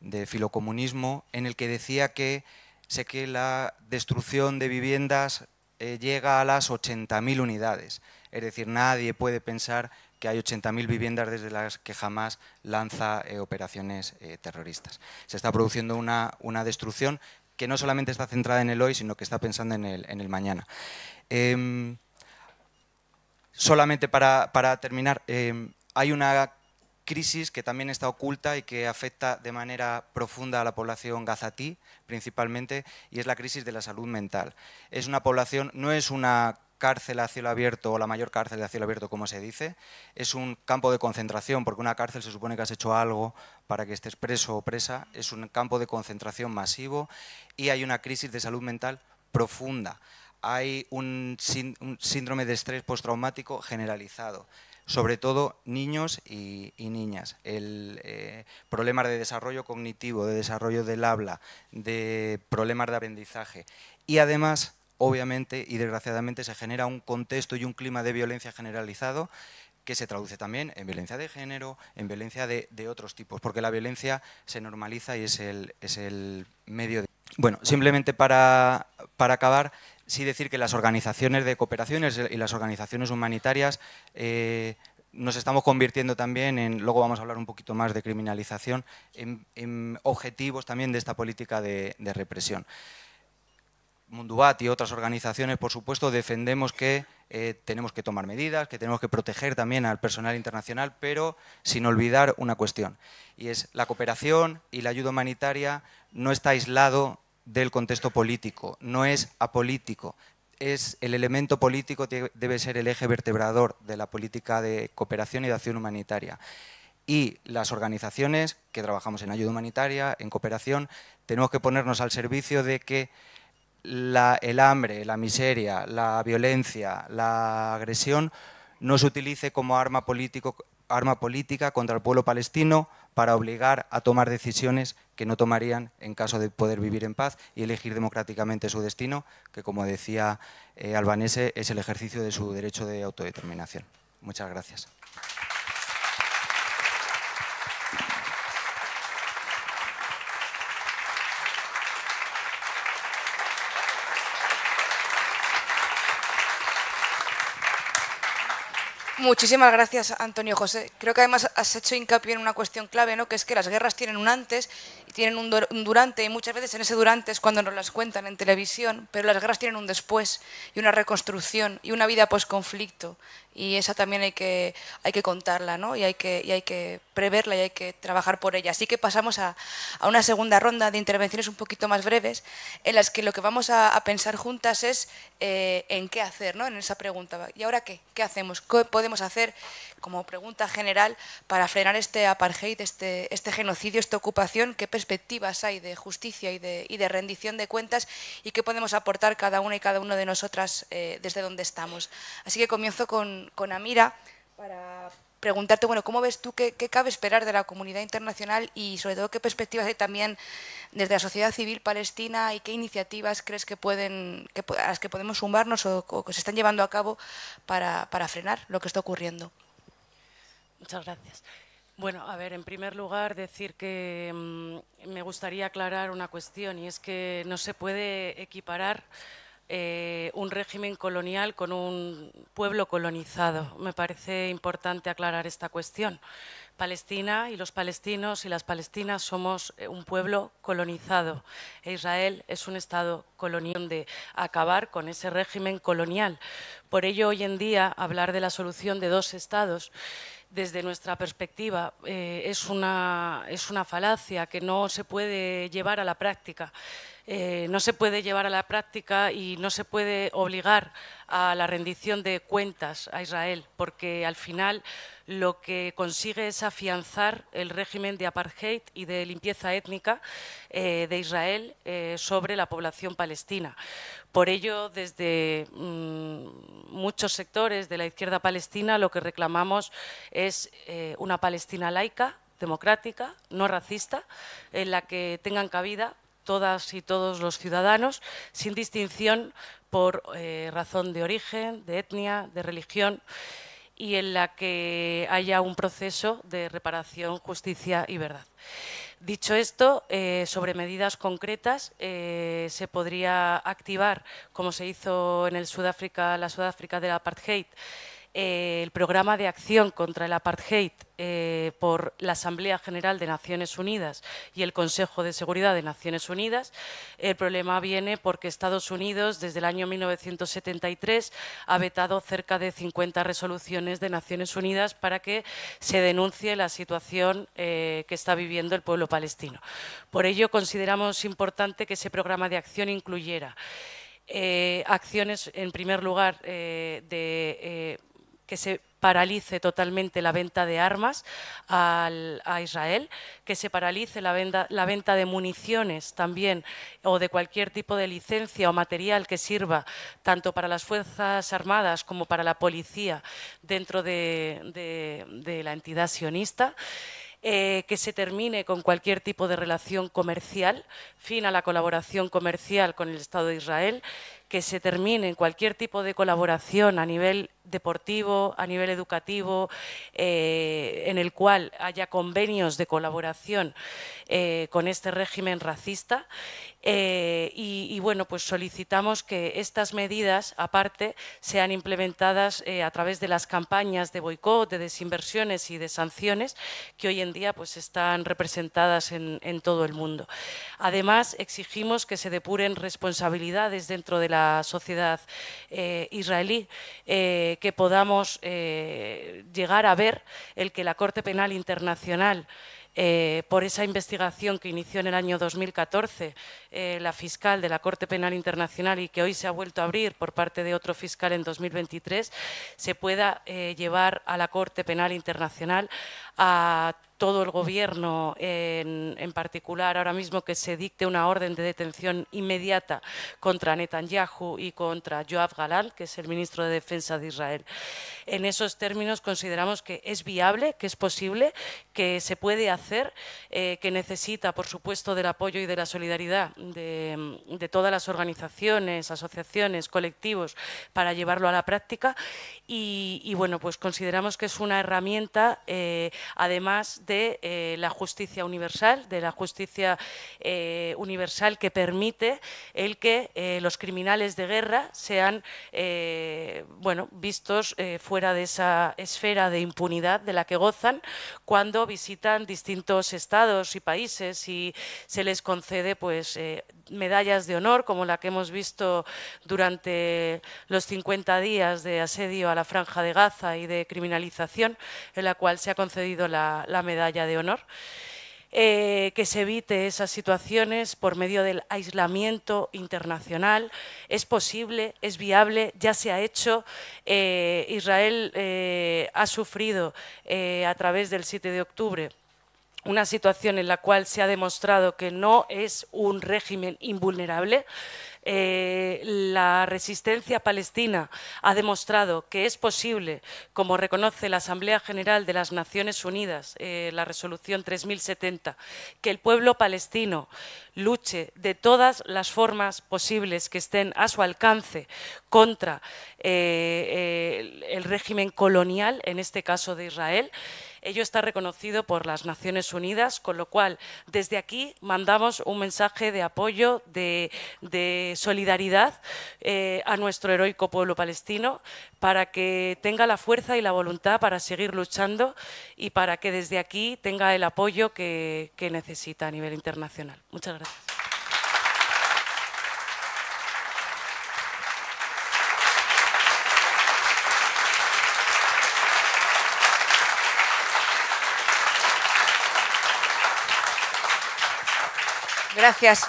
de filocomunismo, en el que decía que sé que la destrucción de viviendas eh, llega a las 80.000 unidades. Es decir, nadie puede pensar que hay 80.000 viviendas desde las que jamás lanza eh, operaciones eh, terroristas. Se está produciendo una, destrucción que no solamente está centrada en el hoy, sino que está pensando en el, en el mañana. Em, solamente para, para terminar, em, hay una crisis que también está oculta y que afecta de manera profunda a la población gazatí, principalmente, y es la crisis de la salud mental. Es una población, no es una cárcel a cielo abierto o la mayor cárcel a cielo abierto, como se dice, es un campo de concentración, porque una cárcel se supone que has hecho algo para que estés preso o presa, es un campo de concentración masivo y hay una crisis de salud mental profunda. Hay un, síndrome de estrés postraumático generalizado sobre todo niños y, niñas. El eh, problemas de desarrollo cognitivo, de desarrollo del habla, de problemas de aprendizaje. Y además, obviamente y desgraciadamente, se genera un contexto y un clima de violencia generalizado que se traduce también en violencia de género, en violencia de, otros tipos, porque la violencia se normaliza y es el, es el medio de... Bueno, simplemente para, para acabar, sí decir que las organizaciones de cooperaciones y las organizaciones humanitarias eh, nos estamos convirtiendo también en, luego vamos a hablar un poquito más de criminalización, en, objetivos también de esta política de, represión. Mundubat y otras organizaciones, por supuesto, defendemos que eh, tenemos que tomar medidas, que tenemos que proteger también al personal internacional, pero sin olvidar una cuestión, y es la cooperación y la ayuda humanitaria no está aislado del contexto político, no es apolítico. Es, el elemento político debe ser el eje vertebrador de la política de cooperación y de acción humanitaria. Y las organizaciones que trabajamos en ayuda humanitaria, en cooperación, tenemos que ponernos al servicio de que el hambre, la miseria, la violencia, la agresión no se utilice como arma, político, arma política contra el pueblo palestino para obligar a tomar decisiones que no tomarían en caso de poder vivir en paz y elegir democráticamente su destino, que como decía eh, Albanese, es el ejercicio de su derecho de autodeterminación. Muchas gracias. Muchísimas gracias, Antonio José. Creo que además has hecho hincapié en una cuestión clave, ¿no? que es que las guerras tienen un antes y tienen un, un, durante, y muchas veces en ese durante es cuando nos las cuentan en televisión, pero las guerras tienen un después y una reconstrucción y una vida post-conflicto y esa también hay que, hay que contarla ¿no? y, hay que, hay que preverla y hay que trabajar por ella. Así que pasamos a, una segunda ronda de intervenciones un poquito más breves, en las que lo que vamos a, pensar juntas es eh, en qué hacer, ¿no? en esa pregunta. ¿Y ahora qué? ¿Qué hacemos? ¿Qué podemos hacer? como pregunta general, para frenar este apartheid, este, este, genocidio, esta ocupación, ¿qué perspectivas hay de justicia y de, rendición de cuentas y qué podemos aportar cada una y cada uno de nosotras eh, desde donde estamos? Así que comienzo con, Amira para preguntarte, bueno, ¿cómo ves tú qué, cabe esperar de la comunidad internacional y sobre todo qué perspectivas hay también desde la sociedad civil palestina y qué iniciativas crees que pueden, que, a las que podemos sumarnos o, que se están llevando a cabo para frenar lo que está ocurriendo? Muchas gracias. Bueno, a ver, en primer lugar decir que mm, me gustaría aclarar una cuestión y es que no se puede equiparar eh, un régimen colonial con un pueblo colonizado. Me parece importante aclarar esta cuestión. Palestina y los palestinos y las palestinas somos eh, un pueblo colonizado. E Israel es un Estado colonial de acabar con ese régimen colonial. Por ello, hoy en día, hablar de la solución de dos Estados desde nuestra perspectiva, eh, es, una, es una falacia que no se puede llevar a la práctica. Eh, no se puede llevar a la práctica y no se puede obligar a la rendición de cuentas a Israel, porque al final lo que consigue es afianzar el régimen de apartheid y de limpieza étnica eh, de Israel eh, sobre la población palestina. Por ello, desde mm, muchos sectores de la izquierda palestina lo que reclamamos es una Palestina laica, democrática, no racista, en la que tengan cabida todas y todos los ciudadanos, sin distinción por eh, razón de origen, de etnia, de religión, y en la que haya un proceso de reparación, justicia y verdad. Dicho esto, eh, sobre medidas concretas, eh, se podría activar, como se hizo en el Sudáfrica, la Sudáfrica del apartheid, eh, el programa de acción contra el apartheid eh, por la Asamblea General de Naciones Unidas y el Consejo de Seguridad de Naciones Unidas. El problema viene porque Estados Unidos desde el año 1973 ha vetado cerca de 50 resoluciones de Naciones Unidas para que se denuncie la situación eh, que está viviendo el pueblo palestino. Por ello, consideramos importante que ese programa de acción incluyera acciones, en primer lugar, de que se paralice totalmente la venta de armas a Israel, que se paralice la venta, de municiones también o de cualquier tipo de licencia o material que sirva tanto para las Fuerzas Armadas como para la policía dentro de, la entidad sionista. Eh, que se termine con cualquier tipo de relación comercial, fin a la colaboración comercial con el Estado de Israel, que se termine cualquier tipo de colaboración a nivel deportivo, a nivel educativo, eh, en el cual haya convenios de colaboración eh, con este régimen racista. Eh, y, bueno, pues solicitamos que estas medidas, aparte, sean implementadas a través de las campañas de boicot, de desinversiones y de sanciones que hoy en día pues, están representadas en, en todo el mundo. Además, exigimos que se depuren responsabilidades dentro de la sociedad israelí que podamos eh, llegar a ver el que la Corte Penal Internacional, eh, por esa investigación que inició en el año 2014 eh, la fiscal de la Corte Penal Internacional y que hoy se ha vuelto a abrir por parte de otro fiscal en 2023, se pueda llevar a la Corte Penal Internacional a todo el gobierno en, particular ahora mismo que se dicte una orden de detención inmediata contra Netanyahu y contra Joab Galán, que es el ministro de Defensa de Israel. En esos términos consideramos que es viable, que es posible, que se puede hacer, eh, que necesita, por supuesto, del apoyo y de la solidaridad de, de todas las organizaciones, asociaciones, colectivos para llevarlo a la práctica. Y, bueno, pues consideramos que es una herramienta eh, además de eh, la justicia universal, de la justicia eh, universal que permite el que eh, los criminales de guerra sean bueno, vistos fuera de esa esfera de impunidad de la que gozan cuando visitan distintos estados y países y se les concede pues, medallas de honor, como la que hemos visto durante los 50 días de asedio a la Franja de Gaza y de criminalización, en la cual se ha concedido la, medalla de honor. Eh, que se evite esas situaciones por medio del aislamiento internacional. Es posible, es viable, ya se ha hecho. Eh, Israel eh, ha sufrido a través del 7 de octubre una situación en la cual se ha demostrado que no es un régimen invulnerable. Eh, la resistencia palestina ha demostrado que es posible, como reconoce la Asamblea General de las Naciones Unidas, eh, la resolución 3070, que el pueblo palestino luche de todas las formas posibles que estén a su alcance contra eh, el régimen colonial, en este caso de Israel. Ello está reconocido por las Naciones Unidas, con lo cual desde aquí mandamos un mensaje de apoyo, de, solidaridad eh, a nuestro heroico pueblo palestino para que tenga la fuerza y la voluntad para seguir luchando y para que desde aquí tenga el apoyo que, que necesita a nivel internacional. Muchas gracias. Gracias.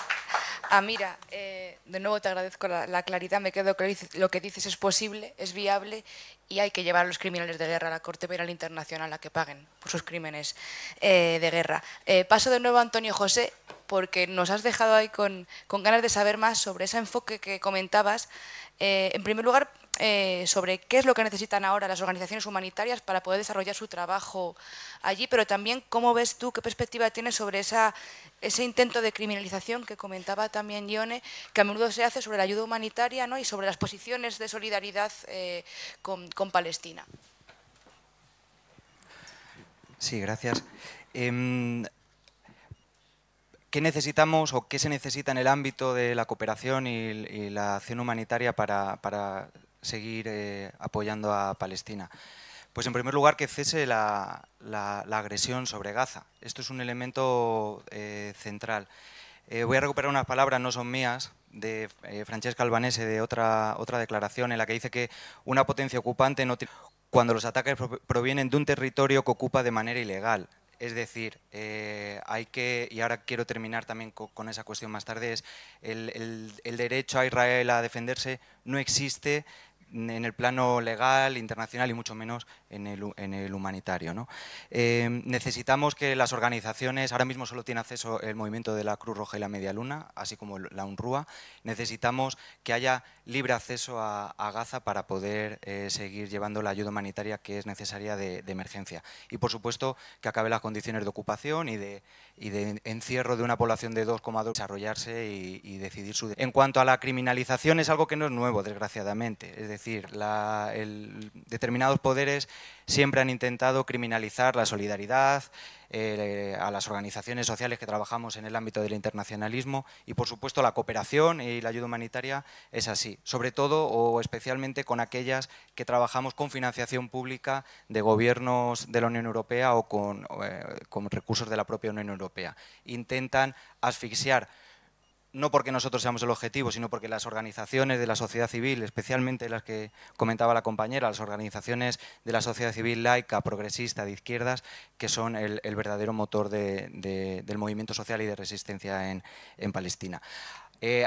Amira, ah, eh, de nuevo te agradezco la, claridad. Me quedo claro lo que dices es posible, es viable y hay que llevar a los criminales de guerra a la Corte Penal Internacional a que paguen por sus crímenes eh, de guerra. Eh, paso de nuevo a Antonio José, porque nos has dejado ahí con ganas de saber más sobre ese enfoque que comentabas. en primer lugar, eh, sobre qué es lo que necesitan ahora las organizaciones humanitarias para poder desarrollar su trabajo allí, pero también cómo ves tú, qué perspectiva tienes sobre esa, ese intento de criminalización que comentaba también Ione, que a menudo se hace sobre la ayuda humanitaria y sobre las posiciones de solidaridad eh, con, Palestina. Sí, gracias. Em, ¿Qué necesitamos o qué se necesita en el ámbito de la cooperación y, la acción humanitaria para seguir eh, apoyando a Palestina? Pues en primer lugar que cese la, agresión sobre Gaza. Esto es un elemento eh, central. Eh, voy a recuperar unas palabras, no son mías, de Francesca Albanese, de otra, otra declaración en la que dice que una potencia ocupante no cuando los ataques provienen de un territorio que ocupa de manera ilegal. Es decir, hay que, y ahora quiero terminar también con, esa cuestión más tarde, es el, derecho a Israel a defenderse no existe en el plano legal, internacional y mucho menos en el, humanitario. ¿no? Eh, necesitamos que las organizaciones, ahora mismo solo tiene acceso el movimiento de la Cruz Roja y la Media Luna, así como la UNRUA, necesitamos que haya libre acceso a, Gaza para poder eh, seguir llevando la ayuda humanitaria que es necesaria de, emergencia. Y por supuesto que acabe las condiciones de ocupación y de, encierro de una población de 2,2 desarrollarse y, decidir su... En cuanto a la criminalización es algo que no es nuevo, desgraciadamente. Es decir, el, determinados poderes siempre han intentado criminalizar la solidaridad, eh, a las organizaciones sociales que trabajamos en el ámbito del internacionalismo y, por supuesto, la cooperación y la ayuda humanitaria es así, sobre todo o especialmente con aquellas que trabajamos con financiación pública de gobiernos de la Unión Europea o con, eh, con recursos de la propia Unión Europea. Intentan asfixiar no porque nosotros seamos el objetivo, sino porque las organizaciones de la sociedad civil, especialmente las que comentaba la compañera, las organizaciones de la sociedad civil laica, progresista, de izquierdas, que son el, verdadero motor del movimiento social y de resistencia en, Palestina. Eh,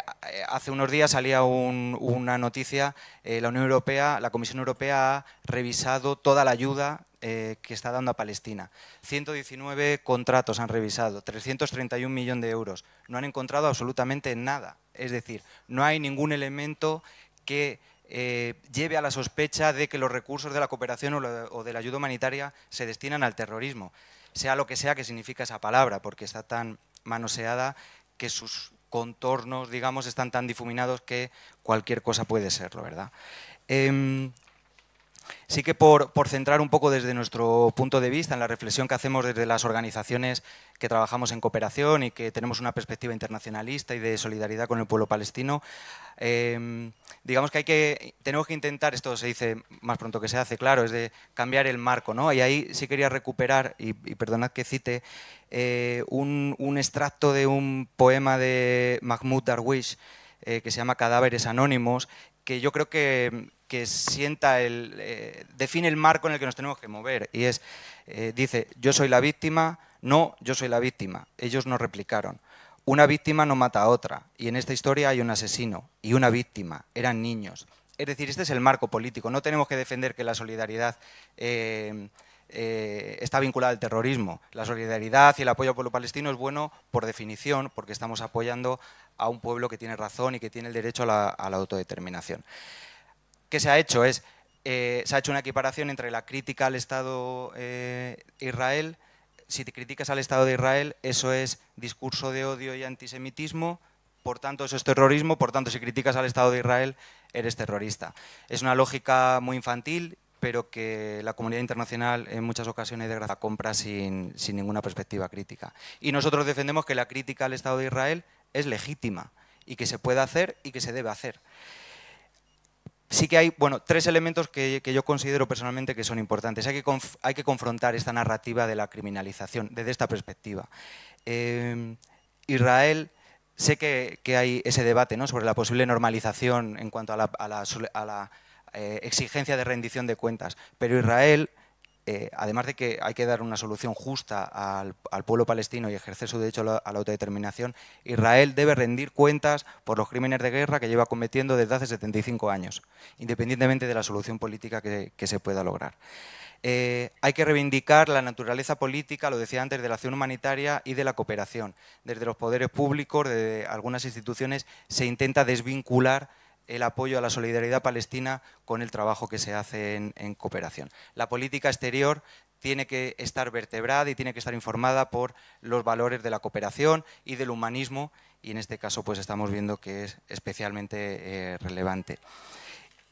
hace unos días salía una noticia, eh, la Unión Europea, la Comisión Europea ha revisado toda la ayuda eh, que está dando a Palestina. 119 contratos han revisado, 331 millones de euros. No han encontrado absolutamente nada. Es decir, no hay ningún elemento que eh, lleve a la sospecha de que los recursos de la cooperación o, de la ayuda humanitaria se destinan al terrorismo, sea lo que sea que significa esa palabra, porque está tan manoseada que sus contornos, digamos, están tan difuminados que cualquier cosa puede serlo, ¿verdad? Em, Sí que por, centrar un poco desde nuestro punto de vista en la reflexión que hacemos desde las organizaciones que trabajamos en cooperación y que tenemos una perspectiva internacionalista y de solidaridad con el pueblo palestino, em, digamos que hay que tenemos que intentar, esto se dice más pronto que se hace, claro, es de cambiar el marco, ¿no? Y ahí sí quería recuperar, y, perdonad que cite, eh, un, extracto de un poema de Mahmoud Darwish eh, que se llama Cadáveres Anónimos, que yo creo que que sienta el, eh, define el marco en el que nos tenemos que mover. Y es, eh, dice, yo soy la víctima, no, yo soy la víctima. Ellos no replicaron. Una víctima no mata a otra. Y en esta historia hay un asesino y una víctima. Eran niños. Es decir, este es el marco político. No tenemos que defender que la solidaridad... Eh, está vinculada al terrorismo. La solidaridad y el apoyo al pueblo palestino es bueno por definición, porque estamos apoyando a un pueblo que tiene razón y que tiene el derecho a la autodeterminación que se ha hecho es, eh, se ha hecho una equiparación entre la crítica al Estado eh, Israel, si te criticas al Estado de Israel, eso es discurso de odio y antisemitismo, por tanto eso es terrorismo, por tanto si criticas al Estado de Israel, eres terrorista. Es una lógica muy infantil, pero que la comunidad internacional en muchas ocasiones de gracia compra sin ninguna perspectiva crítica. Y nosotros defendemos que la crítica al Estado de Israel es legítima y que se puede hacer y que se debe hacer sí que hay bueno, tres elementos que, yo considero personalmente que son importantes. Hay que, hay que confrontar esta narrativa de la criminalización desde esta perspectiva. Em, Israel, sé que, hay ese debate ¿no? sobre la posible normalización en cuanto a la, a la, eh, exigencia de rendición de cuentas, pero Israel eh, además de que hay que dar una solución justa al, pueblo palestino y ejercer su derecho a la, autodeterminación, Israel debe rendir cuentas por los crímenes de guerra que lleva cometiendo desde hace 75 años, independientemente de la solución política que, se pueda lograr. Eh, hay que reivindicar la naturaleza política, lo decía antes, de la acción humanitaria y de la cooperación. Desde los poderes públicos, desde algunas instituciones, se intenta desvincular el apoyo a la solidaridad palestina con el trabajo que se hace en, cooperación. La política exterior tiene que estar vertebrada y tiene que estar informada por los valores de la cooperación y del humanismo y en este caso pues estamos viendo que es especialmente eh, relevante.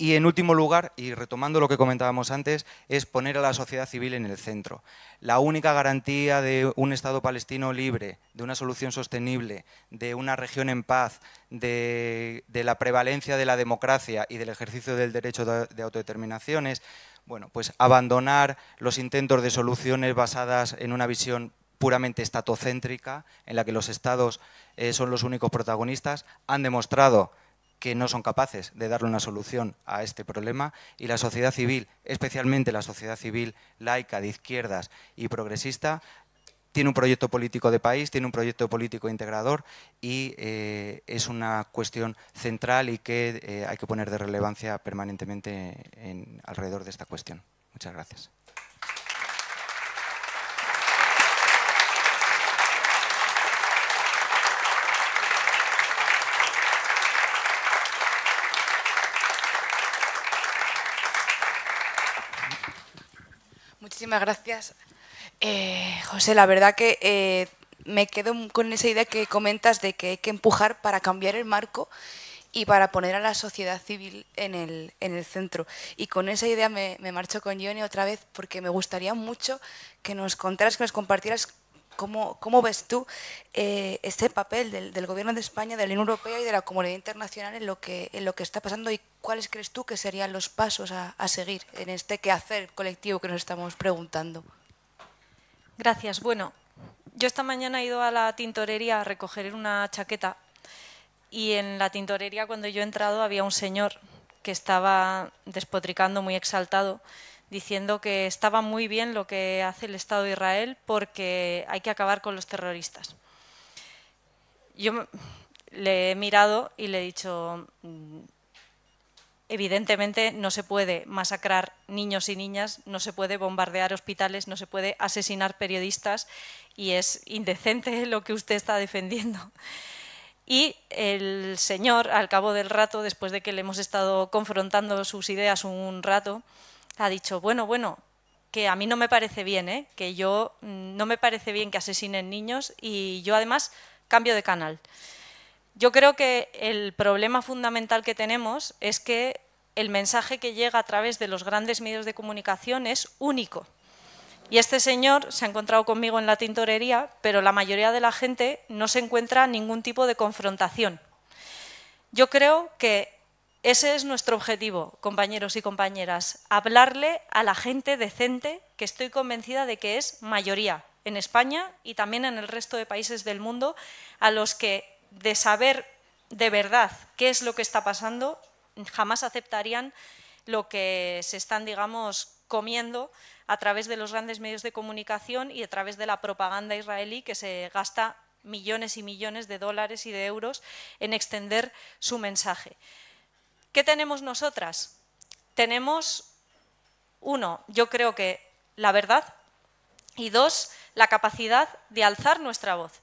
Y en último lugar, y retomando lo que comentábamos antes, es poner a la sociedad civil en el centro. La única garantía de un Estado palestino libre, de una solución sostenible, de una región en paz, de, la prevalencia de la democracia y del ejercicio del derecho de, autodeterminación es bueno, pues abandonar los intentos de soluciones basadas en una visión puramente estatocéntrica, en la que los estados eh, son los únicos protagonistas, han demostrado que no son capaces de darle una solución a este problema y la sociedad civil, especialmente la sociedad civil laica de izquierdas y progresista, tiene un proyecto político de país, tiene un proyecto político integrador y eh, es una cuestión central y que eh, hay que poner de relevancia permanentemente alrededor de esta cuestión. Muchas gracias. Muchísimas gracias. Eh, José, la verdad que eh, me quedo con esa idea que comentas de que hay que empujar para cambiar el marco y para poner a la sociedad civil en el, en el centro. Y con esa idea me, me marcho con Johnny otra vez porque me gustaría mucho que nos contaras, que nos compartieras ¿Cómo, ves tú eh, este papel del, Gobierno de España, de la Unión Europea y de la comunidad internacional en lo que, en lo que está pasando y cuáles crees tú que serían los pasos a, a seguir en este quehacer colectivo que nos estamos preguntando? Gracias. Bueno, yo esta mañana he ido a la tintorería a recoger una chaqueta y en la tintorería cuando yo he entrado había un señor que estaba despotricando muy exaltado diciendo que estaba muy bien lo que hace el Estado de Israel porque hay que acabar con los terroristas. Yo le he mirado y le he dicho, mm, evidentemente no se puede masacrar niños y niñas, no se puede bombardear hospitales, no se puede asesinar periodistas y es indecente lo que usted está defendiendo. Y el señor, al cabo del rato, después de que le hemos estado confrontando sus ideas un rato, ha dicho, bueno, bueno, que a mí no me parece bien, ¿eh? que yo mm, no me parece bien que asesinen niños y yo además cambio de canal. Yo creo que el problema fundamental que tenemos es que el mensaje que llega a través de los grandes medios de comunicación es único. Y este señor se ha encontrado conmigo en la tintorería, pero la mayoría de la gente no se encuentra ningún tipo de confrontación. Yo creo que ese es nuestro objetivo, compañeros y compañeras, hablarle a la gente decente que estoy convencida de que es mayoría en España y también en el resto de países del mundo, a los que de saber de verdad qué es lo que está pasando, jamás aceptarían lo que se están, digamos, comiendo a través de los grandes medios de comunicación y a través de la propaganda israelí que se gasta millones y millones de dólares y de euros en extender su mensaje. ¿Qué tenemos nosotras? Tenemos, uno, yo creo que la verdad y dos, la capacidad de alzar nuestra voz.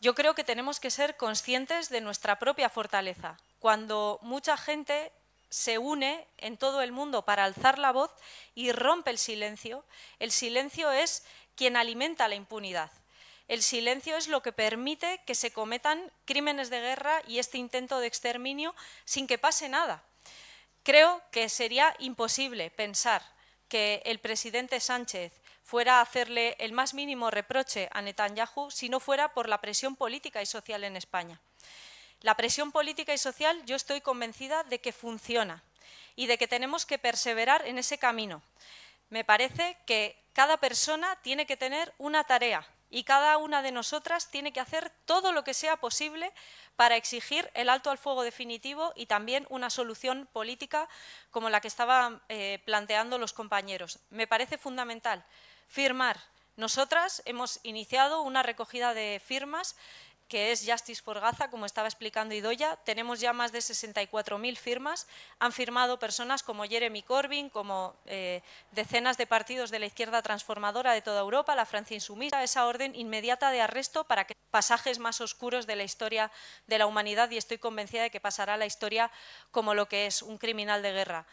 Yo creo que tenemos que ser conscientes de nuestra propia fortaleza. Cuando mucha gente se une en todo el mundo para alzar la voz y rompe el silencio, el silencio es quien alimenta la impunidad. El silencio es lo que permite que se cometan crímenes de guerra y este intento de exterminio sin que pase nada. Creo que sería imposible pensar que el presidente Sánchez fuera a hacerle el más mínimo reproche a Netanyahu si no fuera por la presión política y social en España. La presión política y social yo estoy convencida de que funciona y de que tenemos que perseverar en ese camino. Me parece que cada persona tiene que tener una tarea y cada una de nosotras tiene que hacer todo lo que sea posible para exigir el alto al fuego definitivo y también una solución política como la que estaban eh, planteando los compañeros. Me parece fundamental firmar. Nosotras hemos iniciado una recogida de firmas que es Justice for Gaza, como estaba explicando Idoya. Tenemos ya más de 64.000 firmas. Han firmado personas como Jeremy Corbyn, como eh, decenas de partidos de la izquierda transformadora de toda Europa, la Francia insumisa, esa orden inmediata de arresto para que pasajes más oscuros de la historia de la humanidad y estoy convencida de que pasará a la historia como lo que es un criminal de guerra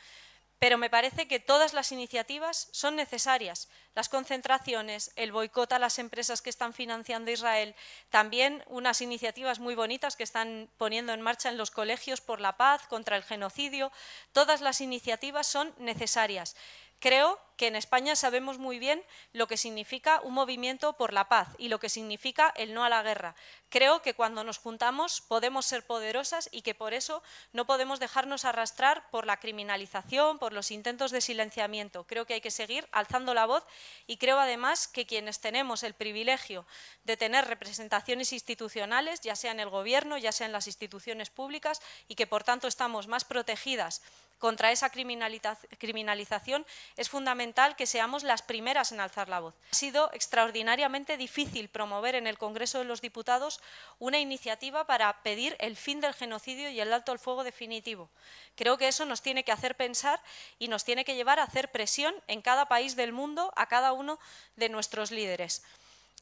pero me parece que todas las iniciativas son necesarias. Las concentraciones, el boicot a las empresas que están financiando Israel, también unas iniciativas muy bonitas que están poniendo en marcha en los colegios por la paz, contra el genocidio, todas las iniciativas son necesarias. Creo que en España sabemos muy bien lo que significa un movimiento por la paz y lo que significa el no a la guerra. Creo que cuando nos juntamos podemos ser poderosas y que por eso no podemos dejarnos arrastrar por la criminalización, por los intentos de silenciamiento. Creo que hay que seguir alzando la voz y creo además que quienes tenemos el privilegio de tener representaciones institucionales, ya sea en el Gobierno, ya sea en las instituciones públicas y que por tanto estamos más protegidas contra esa criminalización, es fundamental que seamos las primeras en alzar la voz. Ha sido extraordinariamente difícil promover en el Congreso de los Diputados una iniciativa para pedir el fin del genocidio y el alto al fuego definitivo. Creo que eso nos tiene que hacer pensar y nos tiene que llevar a hacer presión en cada país del mundo a cada uno de nuestros líderes.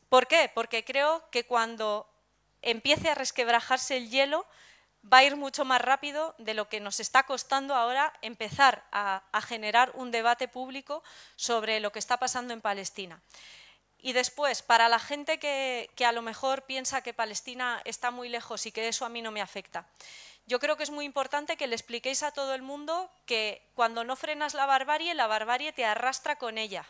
¿Por qué? Porque creo que cuando empiece a resquebrajarse el hielo, va a ir mucho más rápido de lo que nos está costando ahora empezar a, generar un debate público sobre lo que está pasando en Palestina. Y después, para la gente que, a lo mejor piensa que Palestina está muy lejos y que eso a mí no me afecta, yo creo que es muy importante que le expliquéis a todo el mundo que cuando no frenas la barbarie, la barbarie te arrastra con ella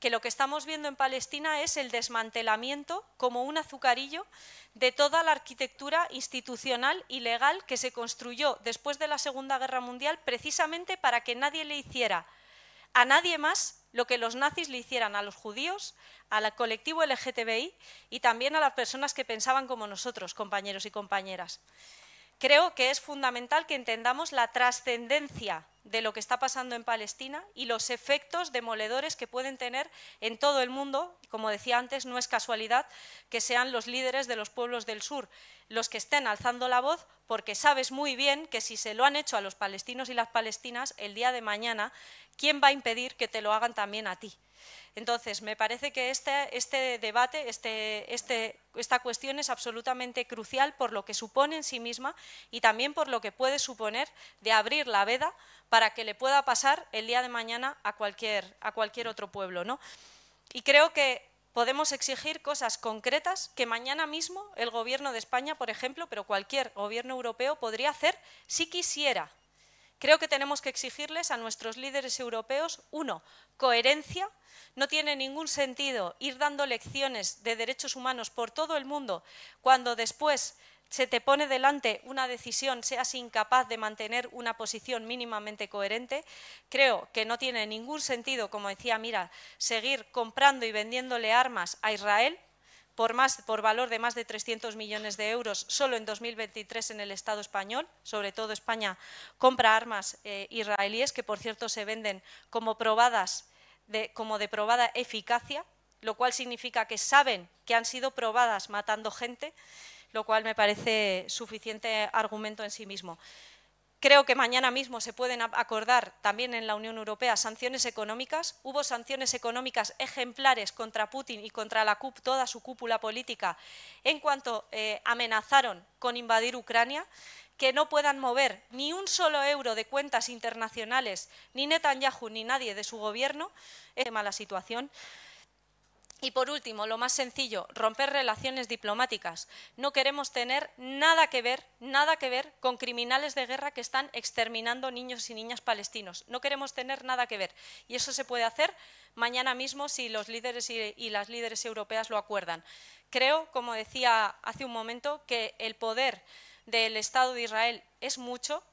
que lo que estamos viendo en Palestina es el desmantelamiento, como un azucarillo, de toda la arquitectura institucional y legal que se construyó después de la Segunda Guerra Mundial precisamente para que nadie le hiciera a nadie más lo que los nazis le hicieran a los judíos, al colectivo LGTBI y también a las personas que pensaban como nosotros, compañeros y compañeras creo que es fundamental que entendamos la trascendencia de lo que está pasando en Palestina y los efectos demoledores que pueden tener en todo el mundo. Como decía antes, no es casualidad que sean los líderes de los pueblos del sur los que estén alzando la voz, porque sabes muy bien que si se lo han hecho a los palestinos y las palestinas, el día de mañana, ¿quién va a impedir que te lo hagan también a ti? Entonces, me parece que este, este debate, este, este, esta cuestión es absolutamente crucial por lo que supone en sí misma y también por lo que puede suponer de abrir la veda para que le pueda pasar el día de mañana a cualquier, a cualquier otro pueblo. ¿no? Y creo que podemos exigir cosas concretas que mañana mismo el Gobierno de España, por ejemplo, pero cualquier Gobierno europeo podría hacer si quisiera Creo que tenemos que exigirles a nuestros líderes europeos, uno, coherencia. No tiene ningún sentido ir dando lecciones de derechos humanos por todo el mundo cuando después se te pone delante una decisión, seas incapaz de mantener una posición mínimamente coherente, creo que no tiene ningún sentido, como decía Mira, seguir comprando y vendiéndole armas a Israel, por, más, por valor de más de 300 millones de euros solo en 2023 en el Estado español. Sobre todo España compra armas eh, israelíes que, por cierto, se venden como, probadas de, como de probada eficacia, lo cual significa que saben que han sido probadas matando gente, lo cual me parece suficiente argumento en sí mismo. Creo que mañana mismo se pueden acordar también en la Unión Europea sanciones económicas. Hubo sanciones económicas ejemplares contra Putin y contra la CUP, toda su cúpula política, en cuanto eh, amenazaron con invadir Ucrania que no puedan mover ni un solo euro de cuentas internacionales, ni Netanyahu ni nadie de su gobierno, es mala situación. Y por último, lo más sencillo, romper relaciones diplomáticas. No queremos tener nada que ver, nada que ver con criminales de guerra que están exterminando niños y niñas palestinos. No queremos tener nada que ver. Y eso se puede hacer mañana mismo si los líderes y, las líderes europeas lo acuerdan. Creo, como decía hace un momento, que el poder del Estado de Israel es mucho.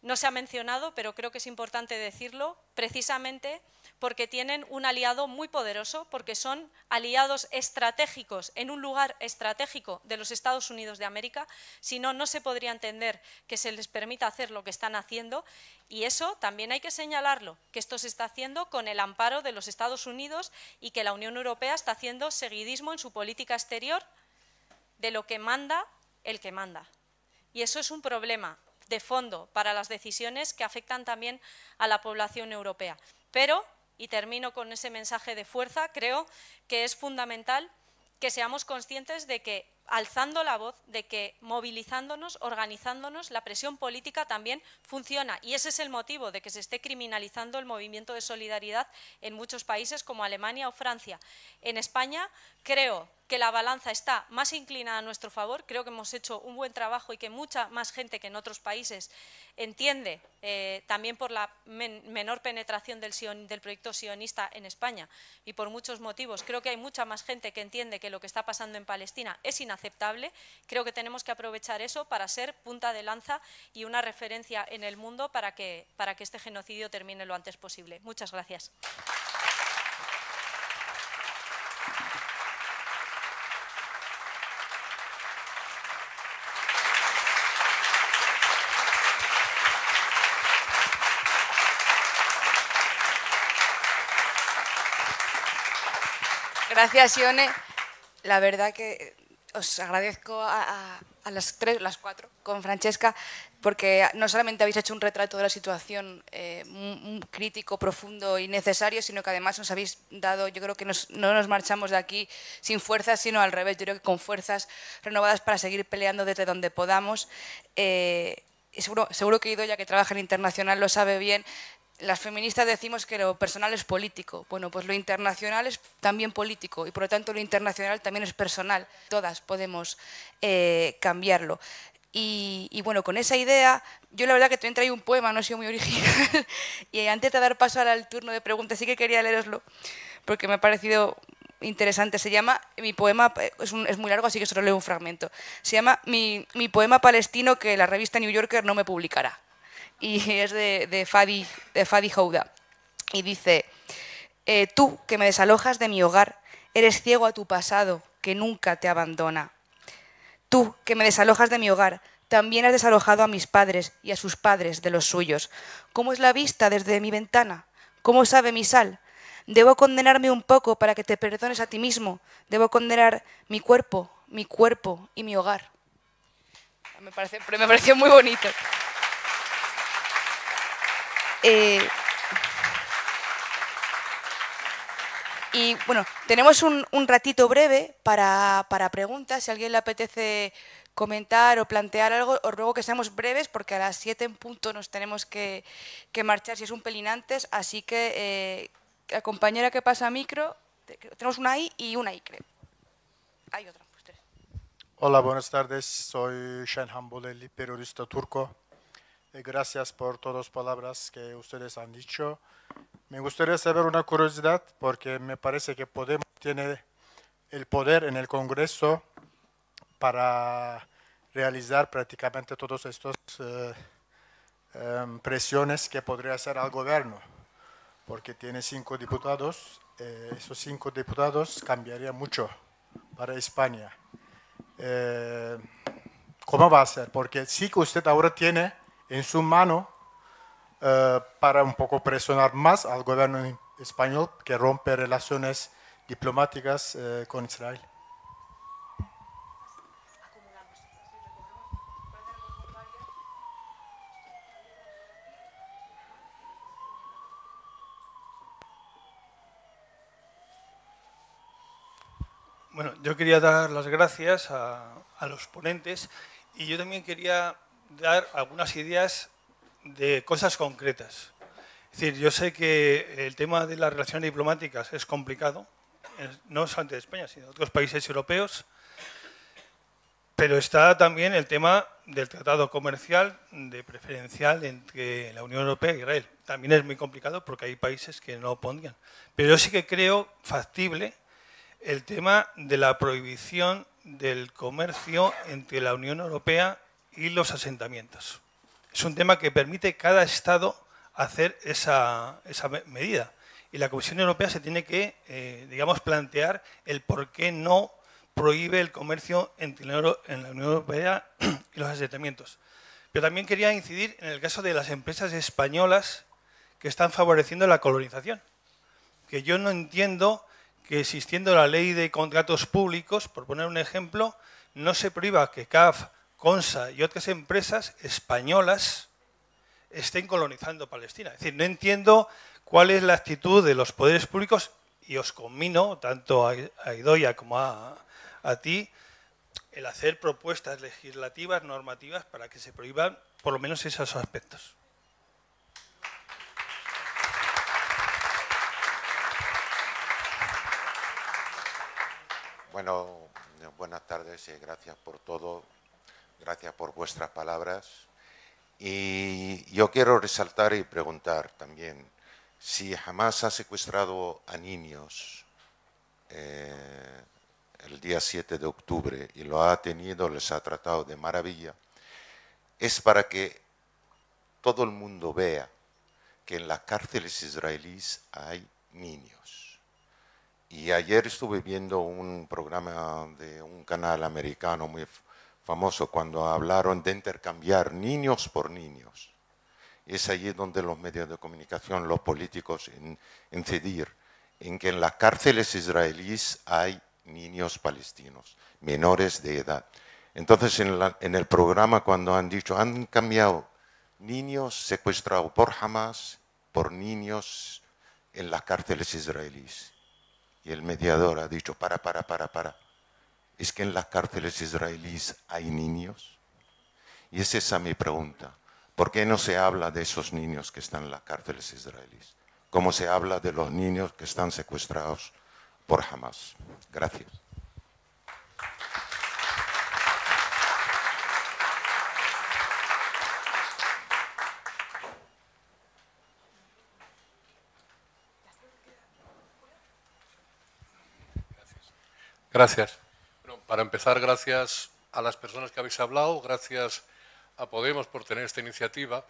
No se ha mencionado, pero creo que es importante decirlo, precisamente porque tienen un aliado muy poderoso, porque son aliados estratégicos en un lugar estratégico de los Estados Unidos de América, si no, no se podría entender que se les permita hacer lo que están haciendo y eso también hay que señalarlo, que esto se está haciendo con el amparo de los Estados Unidos y que la Unión Europea está haciendo seguidismo en su política exterior de lo que manda el que manda. Y eso es un problema de fondo para las decisiones que afectan también a la población europea. Pero y termino con ese mensaje de fuerza, creo que es fundamental que seamos conscientes de que alzando la voz, de que movilizándonos, organizándonos, la presión política también funciona. Y ese es el motivo de que se esté criminalizando el movimiento de solidaridad en muchos países como Alemania o Francia. En España creo que la balanza está más inclinada a nuestro favor. Creo que hemos hecho un buen trabajo y que mucha más gente que en otros países entiende, eh, también por la menor penetración del, del proyecto sionista en España y por muchos motivos. Creo que hay mucha más gente que entiende que lo que está pasando en Palestina es inaceptable. Creo que tenemos que aprovechar eso para ser punta de lanza y una referencia en el mundo para que, para que este genocidio termine lo antes posible. Muchas gracias. Gracias, Ione. La verdad que eh, os agradezco a, las tres, las cuatro, con Francesca, porque no solamente habéis hecho un retrato de la situación eh, crítico, profundo y necesario, sino que además nos habéis dado, yo creo que no nos marchamos de aquí sin fuerzas, sino al revés, yo creo que con fuerzas renovadas para seguir peleando desde donde podamos. Eh, seguro, seguro que ya que trabaja en internacional, lo sabe bien, las feministas decimos que lo personal es político. Bueno, pues lo internacional es también político y por lo tanto lo internacional también es personal. Todas podemos eh, cambiarlo. Y, bueno, con esa idea, yo la verdad que también traigo un poema, no ha sido muy original. y antes de dar paso al turno de preguntas, sí que quería leeroslo, porque me ha parecido interesante. Se llama, mi poema, es, muy largo, así que solo leo un fragmento. Se llama mi poema palestino que la revista New Yorker no me publicará y es de, Fadi, de Fadi Houda. Y dice, eh, tú que me desalojas de mi hogar, eres ciego a tu pasado que nunca te abandona. Tú que me desalojas de mi hogar, también has desalojado a mis padres y a sus padres de los suyos. ¿Cómo es la vista desde mi ventana? ¿Cómo sabe mi sal? Debo condenarme un poco para que te perdones a ti mismo. Debo condenar mi cuerpo, mi cuerpo y mi hogar. me pareció muy bonito. Eh, y bueno, tenemos un, ratito breve para, preguntas. Si alguien le apetece comentar o plantear algo, os ruego que seamos breves porque a las 7 en punto nos tenemos que, marchar si es un pelín antes. Así que eh, compañera que pasa micro, tenemos una I y una I, creo. Hay otra. Pues Hola, buenas tardes. Soy Shenhan el periodista turco. Eh, gracias por todas las palabras que ustedes han dicho. Me gustaría saber una curiosidad, porque me parece que Podemos tiene el poder en el Congreso para realizar prácticamente todas estas eh, em, presiones que podría hacer al gobierno, porque tiene cinco diputados, eh, esos cinco diputados cambiarían mucho para España. ¿Cómo va a ser? Porque sí que usted ahora tiene en su mano eh, para un poco presionar más al gobierno español que rompe relaciones diplomáticas eh, con Israel. Bueno, yo quería dar las gracias a los ponentes y yo también quería dar algunas ideas de cosas concretas. Es decir, yo sé que el tema de las relaciones diplomáticas es complicado, no solamente de España, sino de otros países europeos, pero está también el tema del tratado comercial de preferencial entre la Unión Europea e Israel. También es muy complicado porque hay países que no opondrían. Pero yo sí que creo factible el tema de la prohibición del comercio entre la Unión Europea y los asentamientos. Es un tema que permite cada Estado hacer esa, medida. Y la Comisión Europea se tiene que, eh, digamos, plantear el por qué no prohíbe el comercio entre la Unión Europea y los asentamientos. Pero también quería incidir en el caso de las empresas españolas que están favoreciendo la colonización. Que yo no entiendo que existiendo la ley de contratos públicos, por poner un ejemplo, no se prohíba que CAF CONSA y otras empresas españolas estén colonizando Palestina. Es decir, no entiendo cuál es la actitud de los poderes públicos y os conmino, tanto a idoya como a, a ti, el hacer propuestas legislativas, normativas, para que se prohíban por lo menos esos aspectos. Bueno, buenas tardes y eh, gracias por todo gracias por vuestras palabras. Y yo quiero resaltar y preguntar también si jamás ha secuestrado a niños eh, el día 7 de octubre y lo ha tenido, les ha tratado de maravilla, es para que todo el mundo vea que en las cárceles israelíes hay niños. Y ayer estuve viendo un programa de un canal americano muy famoso cuando hablaron de intercambiar niños por niños. Es allí donde los medios de comunicación, los políticos, incidir en, que en las cárceles israelíes hay niños palestinos, menores de edad. Entonces, en, en el programa, cuando han dicho, han cambiado niños secuestrados por Hamas por niños en las cárceles israelíes. Y el mediador ha dicho, para, para, para, para es que en las cárceles israelíes hay niños? Y es esa mi pregunta. ¿Por qué no se habla de esos niños que están en las cárceles israelíes? ¿Cómo se habla de los niños que están secuestrados por Hamas? Gracias. Gracias para empezar, gracias a las personas que habéis hablado, gracias a Podemos por tener esta iniciativa.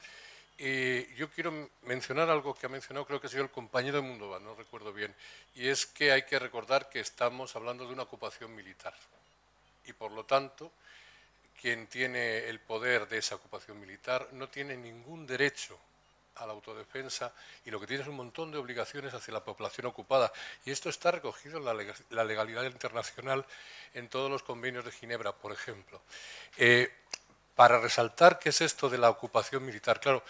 Y yo quiero mencionar algo que ha mencionado, creo que ha sido el compañero de Mundova, no recuerdo bien, y es que hay que recordar que estamos hablando de una ocupación militar. Y por lo tanto, quien tiene el poder de esa ocupación militar no tiene ningún derecho a la autodefensa y lo que tiene es un montón de obligaciones hacia la población ocupada. Y esto está recogido en la legalidad internacional en todos los convenios de Ginebra, por ejemplo. Eh, para resaltar qué es esto de la ocupación militar, claro,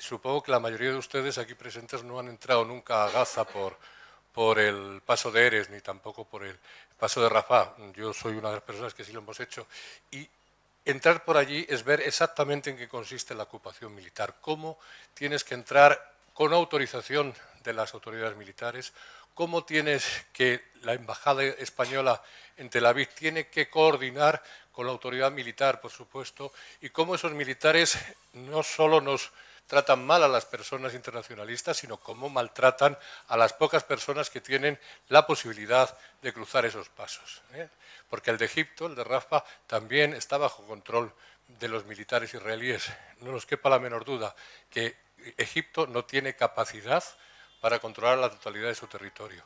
supongo que la mayoría de ustedes aquí presentes no han entrado nunca a Gaza por, por el paso de Eres ni tampoco por el paso de Rafah. Yo soy una de las personas que sí lo hemos hecho. Y entrar por allí es ver exactamente en qué consiste la ocupación militar, cómo tienes que entrar con autorización de las autoridades militares, cómo tienes que la Embajada Española en Tel Aviv tiene que coordinar con la autoridad militar, por supuesto, y cómo esos militares no solo nos tratan mal a las personas internacionalistas, sino cómo maltratan a las pocas personas que tienen la posibilidad de cruzar esos pasos. ¿eh? Porque el de Egipto, el de Rafa, también está bajo control de los militares israelíes. No nos quepa la menor duda que Egipto no tiene capacidad para controlar la totalidad de su territorio.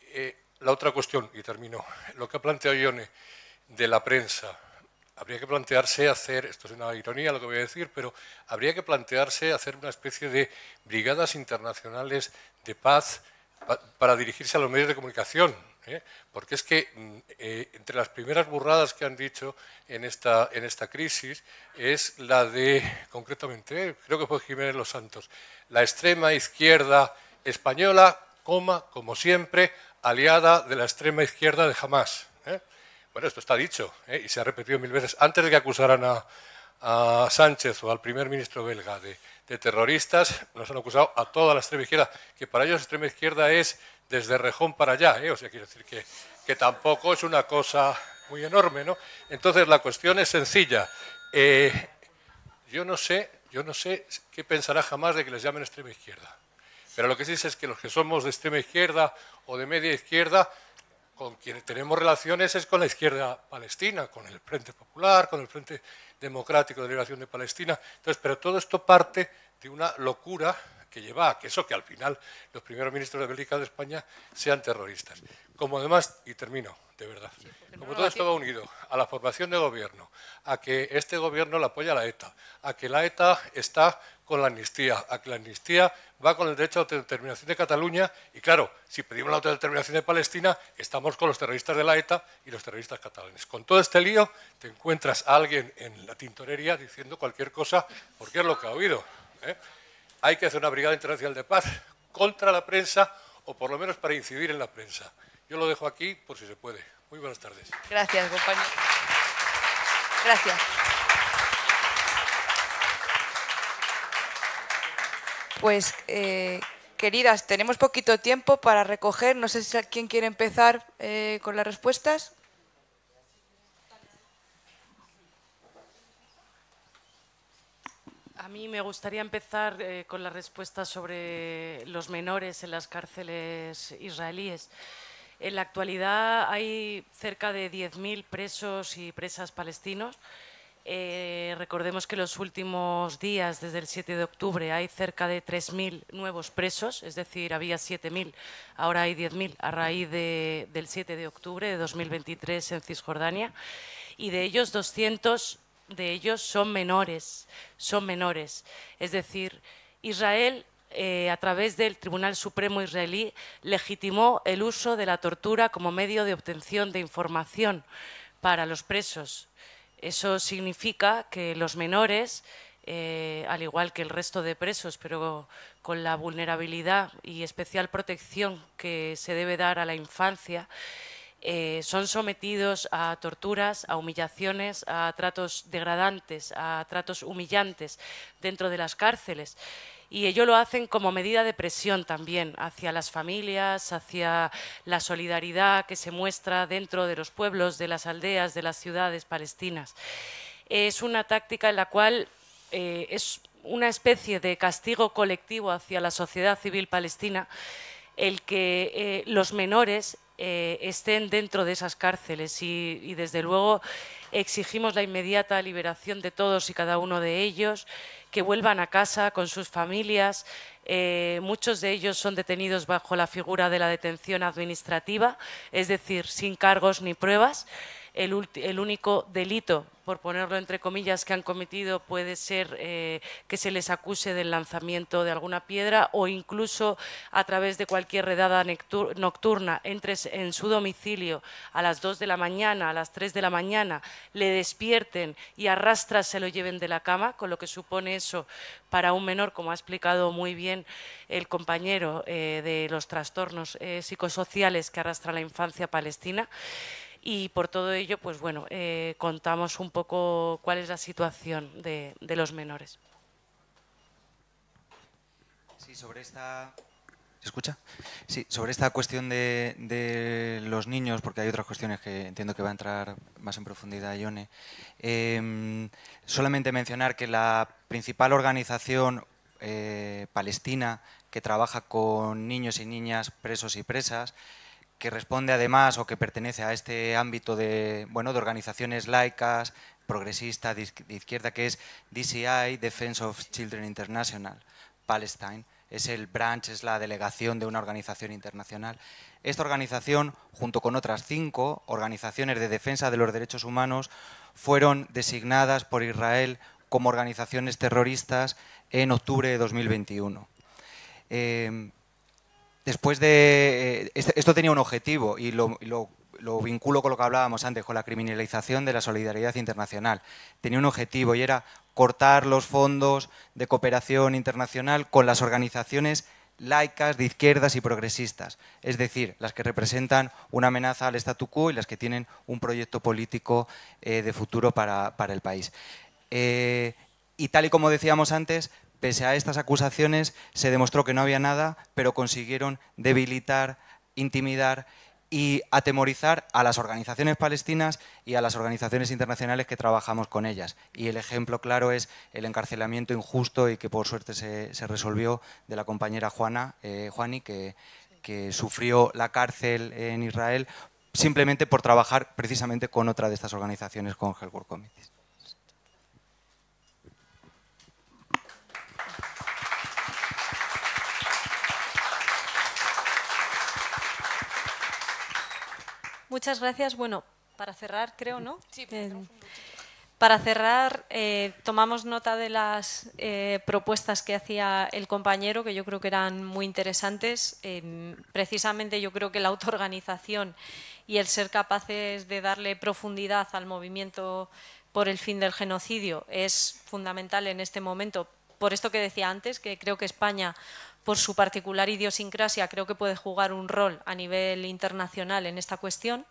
Eh, la otra cuestión, y termino, lo que ha planteado Ione de la prensa, habría que plantearse hacer, esto es una ironía lo que voy a decir, pero habría que plantearse hacer una especie de brigadas internacionales de paz para dirigirse a los medios de comunicación, ¿eh? porque es que mm, eh, entre las primeras burradas que han dicho en esta, en esta crisis es la de, concretamente, creo que fue Jiménez Los Santos, la extrema izquierda española, coma, como siempre, aliada de la extrema izquierda de jamás. Bueno, esto está dicho ¿eh? y se ha repetido mil veces. Antes de que acusaran a, Sánchez o al primer ministro belga de, terroristas, nos han acusado a toda la extrema izquierda, que para ellos extrema izquierda es desde Rejón para allá, ¿eh? o sea, quiero decir que, tampoco es una cosa muy enorme, ¿no? Entonces la cuestión es sencilla. Eh, yo no sé, yo no sé qué pensará jamás de que les llamen extrema izquierda. Pero lo que sí sé es que los que somos de extrema izquierda o de media izquierda con quienes tenemos relaciones es con la izquierda palestina, con el Frente Popular, con el Frente Democrático de Liberación de Palestina. Entonces, pero todo esto parte de una locura que lleva a que eso, que al final los primeros ministros de Bélgica de España sean terroristas. Como además, y termino, de verdad, como todo esto va unido a la formación de gobierno, a que este gobierno le apoya a la ETA, a que la ETA está con la amnistía, a que la amnistía va con el derecho a la autodeterminación de Cataluña y claro, si pedimos la autodeterminación de Palestina, estamos con los terroristas de la ETA y los terroristas catalanes. Con todo este lío te encuentras a alguien en la tintorería diciendo cualquier cosa porque es lo que ha oído hay que hacer una brigada internacional de paz contra la prensa o por lo menos para incidir en la prensa. Yo lo dejo aquí por si se puede. Muy buenas tardes. Gracias, compañero. Gracias. Pues, eh, queridas, tenemos poquito tiempo para recoger. No sé si quién quiere empezar eh, con las respuestas. A mí me gustaría empezar eh, con la respuesta sobre los menores en las cárceles israelíes. En la actualidad hay cerca de 10.000 presos y presas palestinos. Eh, recordemos que en los últimos días, desde el 7 de octubre, hay cerca de 3.000 nuevos presos, es decir, había 7.000, ahora hay 10.000 a raíz del 7 de octubre de 2023 en Cisjordania, y de ellos 200 de ellos son menores, son menores. Es decir, Israel, eh, a través del Tribunal Supremo israelí, legitimó el uso de la tortura como medio de obtención de información para los presos. Eso significa que los menores, eh, al igual que el resto de presos, pero con la vulnerabilidad y especial protección que se debe dar a la infancia, eh, son sometidos a torturas, a humillaciones, a tratos degradantes, a tratos humillantes dentro de las cárceles. Y ello lo hacen como medida de presión también hacia las familias, hacia la solidaridad que se muestra dentro de los pueblos, de las aldeas, de las ciudades palestinas. Es una táctica en la cual eh, es una especie de castigo colectivo hacia la sociedad civil palestina el que eh, los menores eh, estén dentro de esas cárceles y, desde luego exigimos la inmediata liberación de todos y cada uno de ellos, que vuelvan a casa con sus familias. Eh, muchos de ellos son detenidos bajo la figura de la detención administrativa, es decir, sin cargos ni pruebas el, único delito, por ponerlo entre comillas, que han cometido puede ser eh, que se les acuse del lanzamiento de alguna piedra o incluso a través de cualquier redada nocturna, entres en su domicilio a las 2 de la mañana, a las 3 de la mañana, le despierten y arrastras se lo lleven de la cama, con lo que supone eso para un menor, como ha explicado muy bien el compañero eh, de los trastornos eh, psicosociales que arrastra la infancia palestina y por todo ello, pues bueno, eh, contamos un poco cuál es la situación de, los menores. Sí, sobre esta escucha? Sí, sobre esta cuestión de, los niños, porque hay otras cuestiones que entiendo que va a entrar más en profundidad Ione, em, solamente mencionar que la principal organización eh, palestina que trabaja con niños y niñas presos y presas que responde además o que pertenece a este ámbito de, bueno, de organizaciones laicas, progresistas, de izquierda, que es DCI, Defense of Children International, Palestine. Es el branch, es la delegación de una organización internacional. Esta organización, junto con otras cinco organizaciones de defensa de los derechos humanos, fueron designadas por Israel como organizaciones terroristas en octubre de 2021. Eh, después de... Eh, este, esto tenía un objetivo y lo, vinculo con lo que hablábamos antes, con la criminalización de la solidaridad internacional. Tenía un objetivo y era cortar los fondos de cooperación internacional con las organizaciones laicas, de izquierdas y progresistas, es decir, las que representan una amenaza al statu quo y las que tienen un proyecto político eh, de futuro para, el país. Eh, y tal y como decíamos antes, Pese a estas acusaciones, se demostró que no había nada, pero consiguieron debilitar, intimidar y atemorizar a las organizaciones palestinas y a las organizaciones internacionales que trabajamos con ellas. Y el ejemplo claro es el encarcelamiento injusto y que por suerte se, resolvió de la compañera Juana, eh, Juani, que, sufrió la cárcel en Israel simplemente por trabajar precisamente con otra de estas organizaciones, con Help Committees. muchas gracias. Bueno, para cerrar, creo, ¿no? Sí, para cerrar, eh, eh, tomamos nota de las eh, propuestas que hacía el compañero, que yo creo que eran muy interesantes. Em, precisamente yo creo que la autoorganización y el ser capaces de darle profundidad al movimiento por el fin del genocidio es fundamental en este momento. Por esto que decía antes, que creo que España por su particular idiosincrasia, creo que puede jugar un rol a nivel internacional en esta cuestión.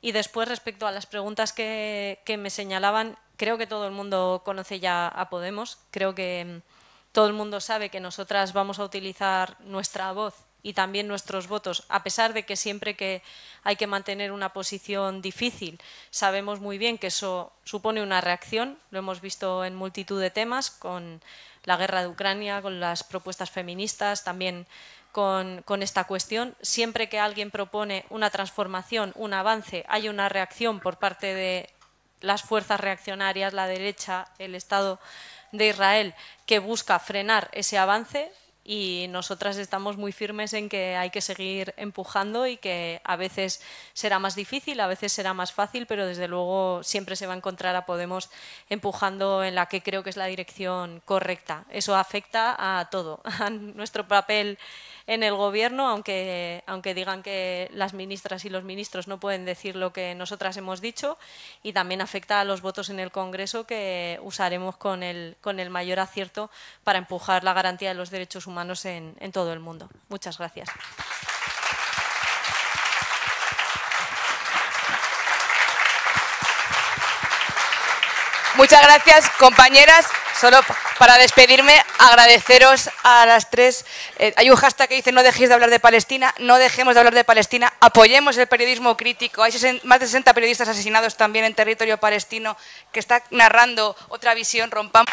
Y después, respecto a las preguntas que, que, me señalaban, creo que todo el mundo conoce ya a Podemos, creo que mm, todo el mundo sabe que nosotras vamos a utilizar nuestra voz y también nuestros votos, a pesar de que siempre que hay que mantener una posición difícil, sabemos muy bien que eso supone una reacción, lo hemos visto en multitud de temas, con la guerra de Ucrania, con las propuestas feministas, también con, esta cuestión. Siempre que alguien propone una transformación, un avance, hay una reacción por parte de las fuerzas reaccionarias, la derecha, el Estado de Israel, que busca frenar ese avance y nosotras estamos muy firmes en que hay que seguir empujando y que a veces será más difícil, a veces será más fácil, pero desde luego siempre se va a encontrar a Podemos empujando en la que creo que es la dirección correcta. Eso afecta a todo, a nuestro papel en el Gobierno, aunque, aunque digan que las ministras y los ministros no pueden decir lo que nosotras hemos dicho, y también afecta a los votos en el Congreso que usaremos con el, con el mayor acierto para empujar la garantía de los derechos humanos en, en todo el mundo. Muchas gracias. Muchas gracias, compañeras. Solo para despedirme, agradeceros a las tres. Eh, hay un hashtag que dice no dejéis de hablar de Palestina, no dejemos de hablar de Palestina, apoyemos el periodismo crítico. Hay más de 60 periodistas asesinados también en territorio palestino que está narrando otra visión, rompamos.